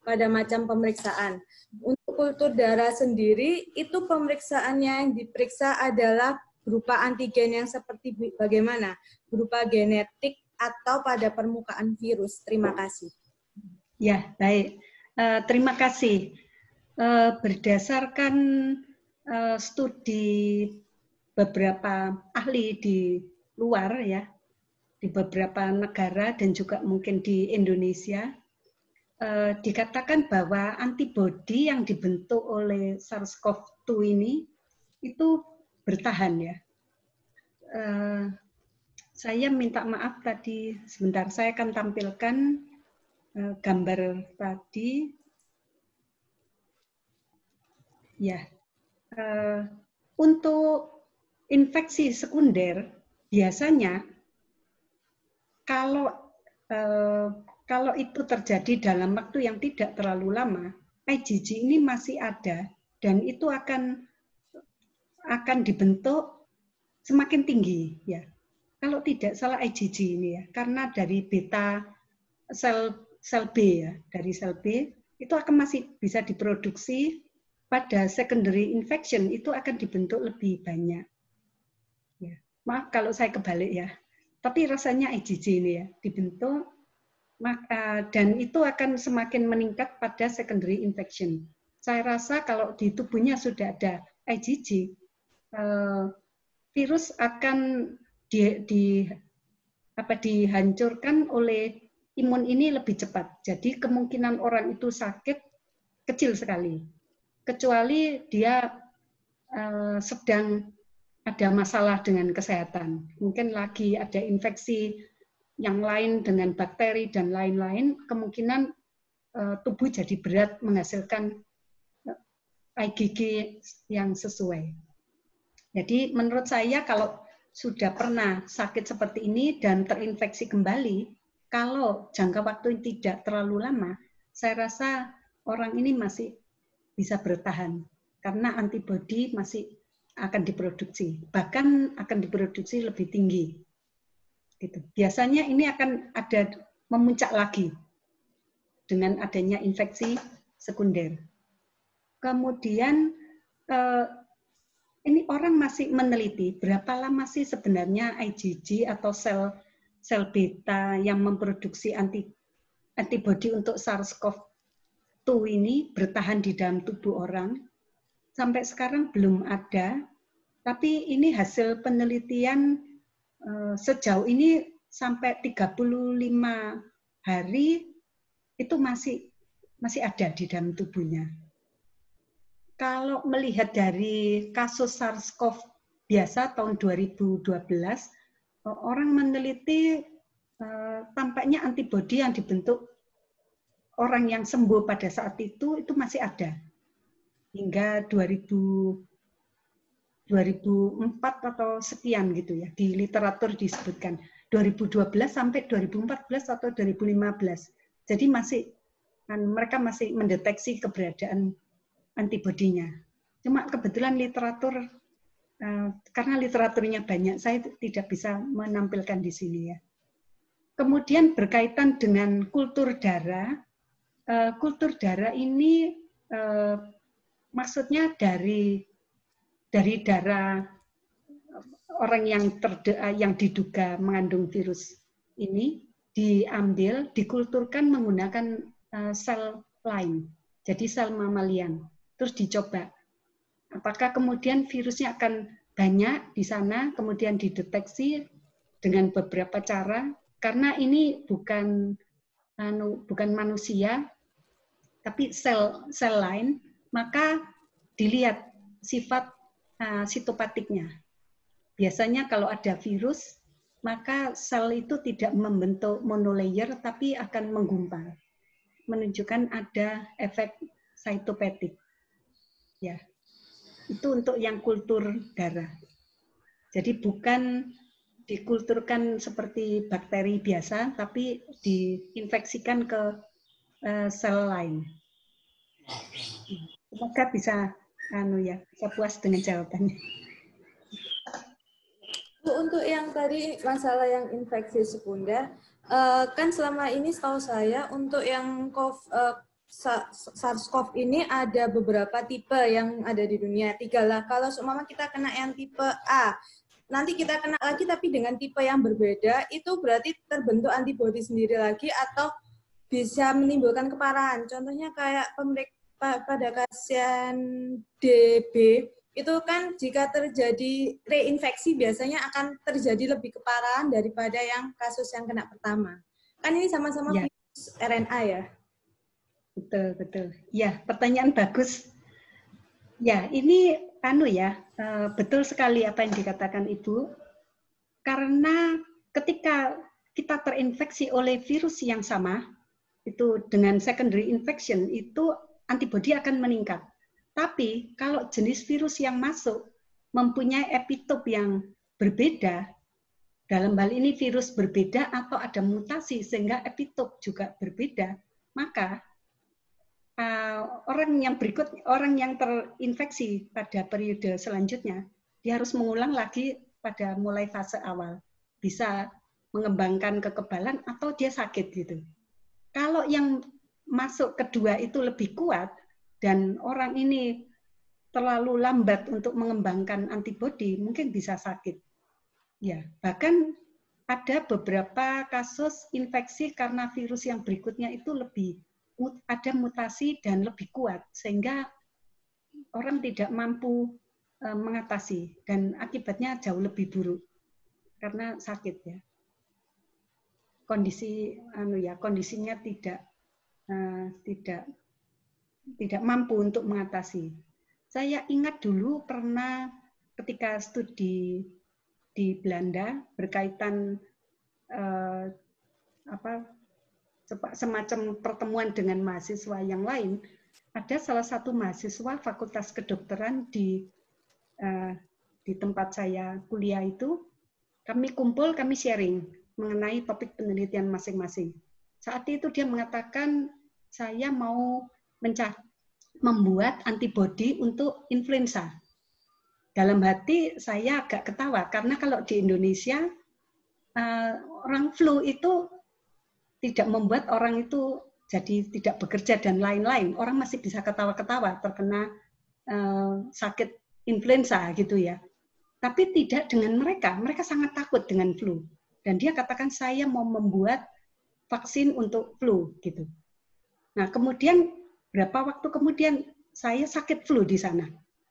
pada macam pemeriksaan. Untuk kultur darah sendiri, itu pemeriksaannya yang diperiksa adalah berupa antigen yang seperti bagaimana? Berupa genetik atau pada permukaan virus. Terima kasih. Ya, baik. Uh, terima kasih. Uh, berdasarkan uh, studi beberapa ahli di luar ya di beberapa negara dan juga mungkin di Indonesia eh, dikatakan bahwa antibodi yang dibentuk oleh SARS-CoV-2 ini itu bertahan ya. Eh, saya minta maaf tadi sebentar saya akan tampilkan eh, gambar tadi. Ya, eh, untuk infeksi sekunder biasanya kalau eh, kalau itu terjadi dalam waktu yang tidak terlalu lama, IgG ini masih ada dan itu akan akan dibentuk semakin tinggi ya. Kalau tidak salah IgG ini ya, karena dari beta sel sel B ya, dari sel B itu akan masih bisa diproduksi pada secondary infection itu akan dibentuk lebih banyak maaf kalau saya kebalik ya, tapi rasanya IgG ini ya, dibentuk, maka eh, dan itu akan semakin meningkat pada secondary infection. Saya rasa kalau di tubuhnya sudah ada IgG, eh, virus akan di, di apa dihancurkan oleh imun ini lebih cepat. Jadi kemungkinan orang itu sakit kecil sekali, kecuali dia uh, sedang ada masalah dengan kesehatan. Mungkin lagi ada infeksi yang lain dengan bakteri dan lain-lain, kemungkinan eh, tubuh jadi berat menghasilkan eh, IgG yang sesuai. Jadi menurut saya kalau sudah pernah sakit seperti ini dan terinfeksi kembali, kalau jangka waktu tidak terlalu lama, saya rasa orang ini masih bisa bertahan karena antibodi masih akan diproduksi, bahkan akan diproduksi lebih tinggi. Gitu. Biasanya ini akan ada memuncak lagi dengan adanya infeksi sekunder. Kemudian eh, ini orang masih meneliti berapa lama sih sebenarnya IgG atau sel sel beta yang memproduksi anti antibody untuk SARS-CoV-2 ini bertahan di dalam tubuh orang sampai sekarang belum ada, tapi ini hasil penelitian eh, sejauh ini sampai 35 hari itu masih masih ada di dalam tubuhnya. Kalau melihat dari kasus SARS-CoV biasa tahun 2012, eh, orang meneliti eh, tampaknya antibodi yang dibentuk orang yang sembuh pada saat itu itu masih ada hingga 2000 2004 atau sekian gitu ya di literatur disebutkan 2012 sampai 2014 atau 2015 jadi masih kan mereka masih mendeteksi keberadaan antibodinya cuma kebetulan literatur eh, karena literaturnya banyak saya tidak bisa menampilkan di sini ya kemudian berkaitan dengan kultur darah eh, kultur darah ini eh, maksudnya dari dari darah orang yang terde, eh, yang diduga mengandung virus ini diambil, dikulturkan menggunakan eh, sel lain, jadi sel mamalian. Terus dicoba, apakah kemudian virusnya akan banyak di sana, kemudian dideteksi dengan beberapa cara, karena ini bukan anu, bukan manusia, tapi sel sel lain maka dilihat sifat uh, sitopatiknya. Biasanya kalau ada virus, maka sel itu tidak membentuk monolayer tapi akan menggumpal. Menunjukkan ada efek sitopatik. Ya. Itu untuk yang kultur darah. Jadi bukan dikulturkan seperti bakteri biasa, tapi diinfeksikan ke eh, sel lain semoga bisa anu ya bisa puas dengan jawabannya. Untuk yang tadi masalah yang infeksi sekunder, eh, kan selama ini setahu saya untuk yang uh, SARS-CoV ini ada beberapa tipe yang ada di dunia. Tiga lah. Kalau seumpama kita kena yang tipe A, nanti kita kena lagi tapi dengan tipe yang berbeda, itu berarti terbentuk antibodi sendiri lagi atau bisa menimbulkan keparahan. Contohnya kayak pemeriksa pada pasien DB itu kan jika terjadi reinfeksi biasanya akan terjadi lebih keparahan daripada yang kasus yang kena pertama. Kan ini sama-sama ya. virus RNA ya. Betul, betul. Ya, pertanyaan bagus. Ya, ini anu ya, eh, betul sekali apa yang dikatakan Ibu. Karena ketika kita terinfeksi oleh virus yang sama, itu dengan secondary infection itu antibodi akan meningkat. Tapi kalau jenis virus yang masuk mempunyai epitop yang berbeda, dalam hal ini virus berbeda atau ada mutasi sehingga epitop juga berbeda, maka uh, orang yang berikut orang yang terinfeksi pada periode selanjutnya dia harus mengulang lagi pada mulai fase awal. Bisa mengembangkan kekebalan atau dia sakit gitu. Kalau yang masuk kedua itu lebih kuat dan orang ini terlalu lambat untuk mengembangkan antibodi, mungkin bisa sakit. Ya, bahkan ada beberapa kasus infeksi karena virus yang berikutnya itu lebih ada mutasi dan lebih kuat sehingga orang tidak mampu e, mengatasi dan akibatnya jauh lebih buruk karena sakit ya kondisi anu ya kondisinya tidak Eh, tidak tidak mampu untuk mengatasi. Saya ingat dulu pernah ketika studi di Belanda berkaitan uh, apa semacam pertemuan dengan mahasiswa yang lain, ada salah satu mahasiswa Fakultas Kedokteran di uh, di tempat saya kuliah itu, kami kumpul, kami sharing mengenai topik penelitian masing-masing. Saat itu dia mengatakan saya mau mencari membuat antibodi untuk influenza. Dalam hati saya agak ketawa karena kalau di Indonesia eh, orang flu itu tidak membuat orang itu jadi tidak bekerja dan lain-lain. Orang masih bisa ketawa-ketawa terkena eh, sakit influenza gitu ya. Tapi tidak dengan mereka. Mereka sangat takut dengan flu. Dan dia katakan saya mau membuat vaksin untuk flu gitu. Nah, kemudian berapa waktu kemudian saya sakit flu di sana.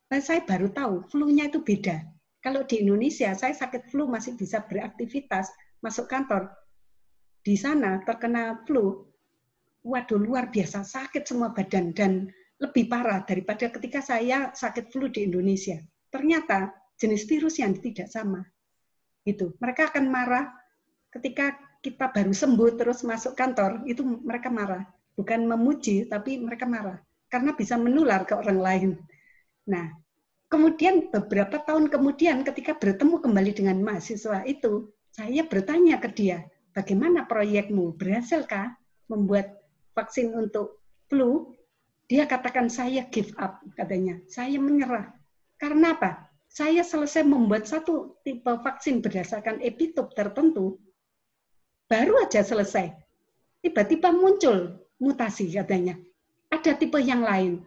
Dan nah, saya baru tahu flu-nya itu beda. Kalau di Indonesia saya sakit flu masih bisa beraktivitas, masuk kantor. Di sana terkena flu, waduh luar biasa sakit semua badan dan lebih parah daripada ketika saya sakit flu di Indonesia. Ternyata jenis virus yang tidak sama. Gitu. Mereka akan marah ketika kita baru sembuh terus masuk kantor, itu mereka marah. Bukan memuji, tapi mereka marah. Karena bisa menular ke orang lain. Nah, kemudian beberapa tahun kemudian ketika bertemu kembali dengan mahasiswa itu, saya bertanya ke dia, bagaimana proyekmu? Berhasilkah membuat vaksin untuk flu? Dia katakan saya give up katanya. Saya menyerah. Karena apa? Saya selesai membuat satu tipe vaksin berdasarkan epitop tertentu, baru aja selesai. Tiba-tiba muncul mutasi katanya. Ada tipe yang lain.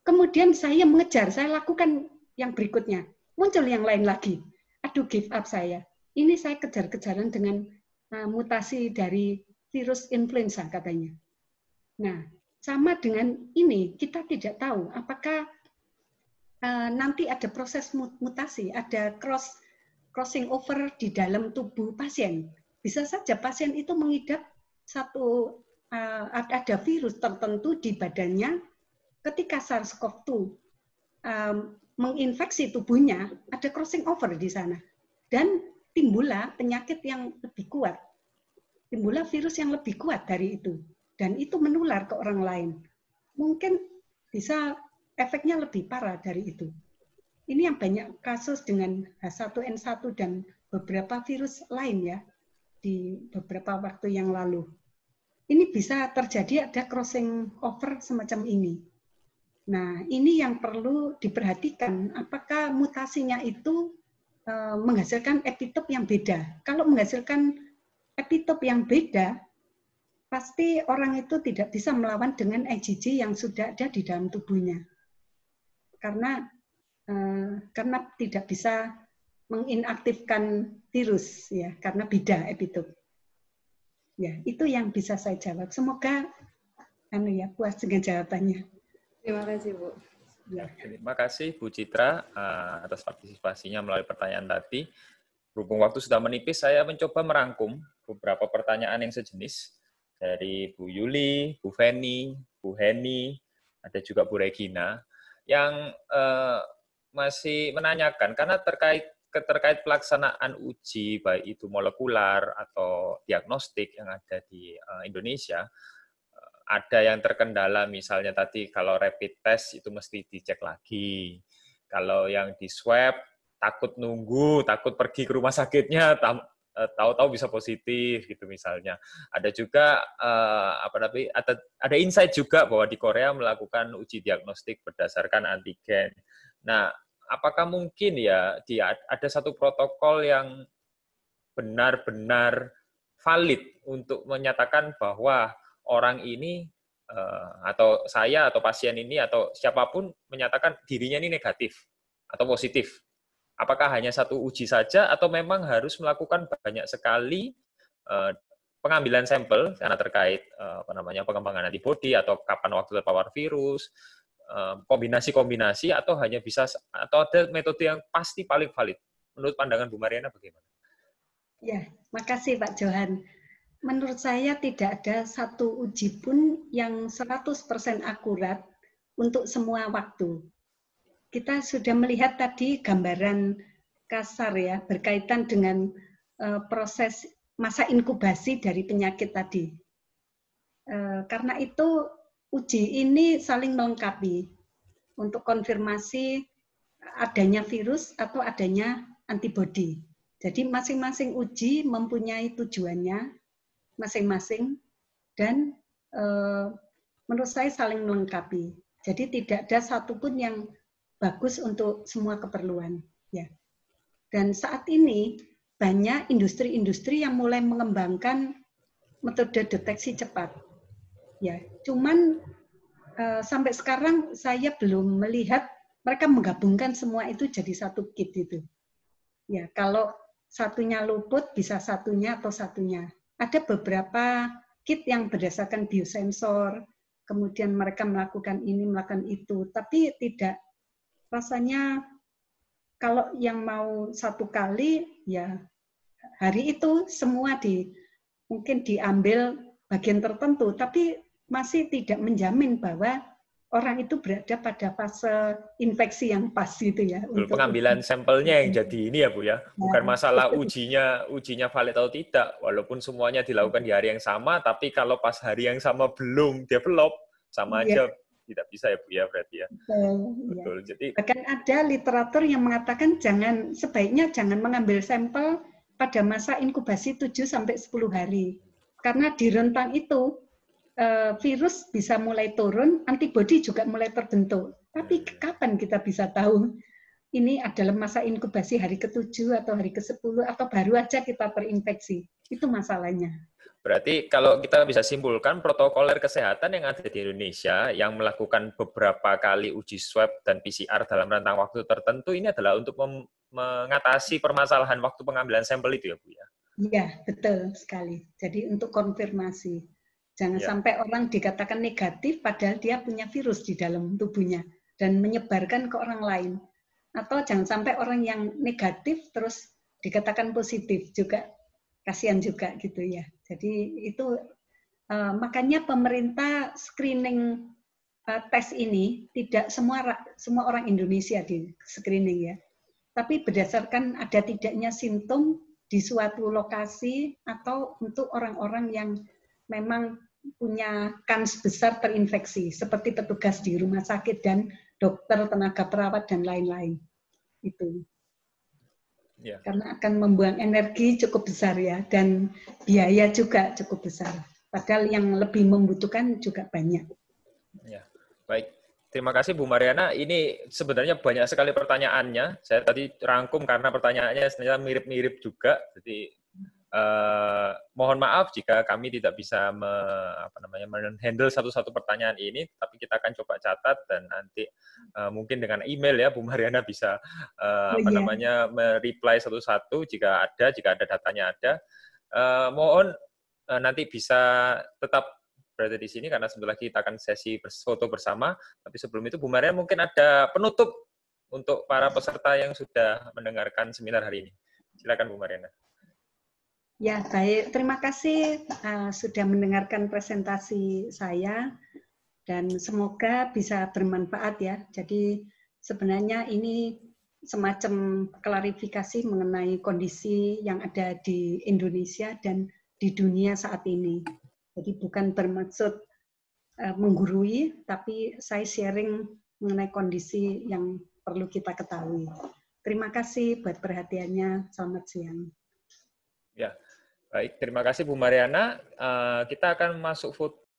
Kemudian saya mengejar, saya lakukan yang berikutnya. Muncul yang lain lagi. Aduh, give up saya. Ini saya kejar-kejaran dengan uh, mutasi dari virus influenza katanya. Nah, sama dengan ini, kita tidak tahu apakah uh, nanti ada proses mutasi, ada cross crossing over di dalam tubuh pasien bisa saja pasien itu mengidap satu uh, ada virus tertentu di badannya ketika SARS-CoV-2 um, menginfeksi tubuhnya ada crossing over di sana dan timbullah penyakit yang lebih kuat timbullah virus yang lebih kuat dari itu dan itu menular ke orang lain mungkin bisa efeknya lebih parah dari itu ini yang banyak kasus dengan H1N1 dan beberapa virus lain ya di beberapa waktu yang lalu. Ini bisa terjadi ada crossing over semacam ini. Nah, ini yang perlu diperhatikan apakah mutasinya itu eh, menghasilkan epitop yang beda. Kalau menghasilkan epitop yang beda, pasti orang itu tidak bisa melawan dengan IgG yang sudah ada di dalam tubuhnya. Karena eh, karena tidak bisa menginaktifkan virus ya karena beda epitop. Ya, itu yang bisa saya jawab. Semoga anu ya puas dengan jawabannya. Terima kasih, Bu. Ya. Terima kasih Bu Citra eh, atas partisipasinya melalui pertanyaan tadi. Berhubung waktu sudah menipis, saya mencoba merangkum beberapa pertanyaan yang sejenis dari Bu Yuli, Bu Feni, Bu Heni, ada juga Bu Regina yang eh, masih menanyakan karena terkait terkait pelaksanaan uji baik itu molekular atau diagnostik yang ada di eh, Indonesia eh, ada yang terkendala misalnya tadi kalau rapid test itu mesti dicek lagi kalau yang di swab takut nunggu takut pergi ke rumah sakitnya eh, tahu-tahu bisa positif gitu misalnya. Ada juga apa tapi ada ada insight juga bahwa di Korea melakukan uji diagnostik berdasarkan antigen. Nah, apakah mungkin ya di, ada satu protokol yang benar-benar valid untuk menyatakan bahwa orang ini eh, atau saya atau pasien ini atau siapapun menyatakan dirinya ini negatif atau positif. Apakah hanya satu uji saja atau memang harus melakukan banyak sekali eh, pengambilan sampel karena terkait eh, apa namanya pengembangan antibodi atau kapan waktu terpapar virus kombinasi-kombinasi atau hanya bisa atau ada metode yang pasti paling valid menurut pandangan Bu Mariana bagaimana? Ya, makasih Pak Johan. Menurut saya tidak ada satu uji pun yang 100% akurat untuk semua waktu. Kita sudah melihat tadi gambaran kasar ya berkaitan dengan uh, proses masa inkubasi dari penyakit tadi. Uh, karena itu uji ini saling melengkapi untuk konfirmasi adanya virus atau adanya antibodi. Jadi masing-masing uji mempunyai tujuannya masing-masing dan e, menurut saya saling melengkapi. Jadi tidak ada satupun yang bagus untuk semua keperluan. Ya. Dan saat ini banyak industri-industri yang mulai mengembangkan metode deteksi cepat. Ya, Cuman uh, sampai sekarang saya belum melihat mereka menggabungkan semua itu jadi satu kit itu. Ya, kalau satunya luput bisa satunya atau satunya. Ada beberapa kit yang berdasarkan biosensor, kemudian mereka melakukan ini, melakukan itu, tapi tidak rasanya kalau yang mau satu kali ya hari itu semua di mungkin diambil bagian tertentu, tapi masih tidak menjamin bahwa orang itu berada pada fase infeksi yang pas gitu ya. Betul, untuk pengambilan sampelnya yang jadi ini ya Bu ya. ya, bukan masalah ujinya ujinya valid atau tidak, walaupun semuanya dilakukan di hari yang sama, tapi kalau pas hari yang sama belum develop, sama iya. aja tidak bisa ya Bu ya berarti ya. Betul. Iya. Betul. Ya. Jadi bahkan ada literatur yang mengatakan jangan sebaiknya jangan mengambil sampel pada masa inkubasi 7 sampai 10 hari. Karena di rentang itu Eh, virus bisa mulai turun, antibodi juga mulai terbentuk. Tapi ya, ya. kapan kita bisa tahu ini adalah masa inkubasi hari ke-7 atau hari ke-10 atau baru aja kita terinfeksi. Itu masalahnya. Berarti kalau kita bisa simpulkan protokoler kesehatan yang ada di Indonesia yang melakukan beberapa kali uji swab dan PCR dalam rentang waktu tertentu ini adalah untuk mengatasi permasalahan waktu pengambilan sampel itu ya Bu ya? Iya, betul sekali. Jadi untuk konfirmasi. Jangan ya. sampai orang dikatakan negatif padahal dia punya virus di dalam tubuhnya dan menyebarkan ke orang lain. Atau jangan sampai orang yang negatif terus dikatakan positif juga kasihan juga gitu ya. Jadi itu uh, makanya pemerintah screening uh, tes ini tidak semua semua orang Indonesia di screening ya. Tapi berdasarkan ada tidaknya simptom di suatu lokasi atau untuk orang-orang yang memang punya kans besar terinfeksi, seperti petugas di rumah sakit dan dokter, tenaga perawat, dan lain-lain. Itu. ya. Karena akan membuang energi cukup besar ya, dan biaya juga cukup besar. Padahal yang lebih membutuhkan juga banyak. Ya, baik. Terima kasih Bu Mariana. Ini sebenarnya banyak sekali pertanyaannya. Saya tadi rangkum karena pertanyaannya sebenarnya mirip-mirip juga. Jadi Eh, mohon maaf jika kami tidak bisa me, apa namanya menghandle satu-satu pertanyaan ini, tapi kita akan coba catat dan nanti uh, mungkin dengan email ya Bu Mariana bisa uh, oh, apa yeah. namanya reply satu-satu jika ada, jika ada datanya ada. uh, mohon uh, nanti bisa tetap berada di sini karena sebentar lagi kita akan sesi foto bersama. Tapi sebelum itu Bu Mariana mungkin ada penutup untuk para peserta yang sudah mendengarkan seminar hari ini. Silakan Bu Mariana. Ya, baik. Terima kasih uh, sudah mendengarkan presentasi saya dan semoga bisa bermanfaat ya. Jadi sebenarnya ini semacam klarifikasi mengenai kondisi yang ada di Indonesia dan di dunia saat ini. Jadi bukan bermaksud eh, menggurui, tapi saya sharing mengenai kondisi yang perlu kita ketahui. Terima kasih buat perhatiannya. Selamat siang. Ya, Baik, terima kasih Bu Mariana. Eh, kita akan masuk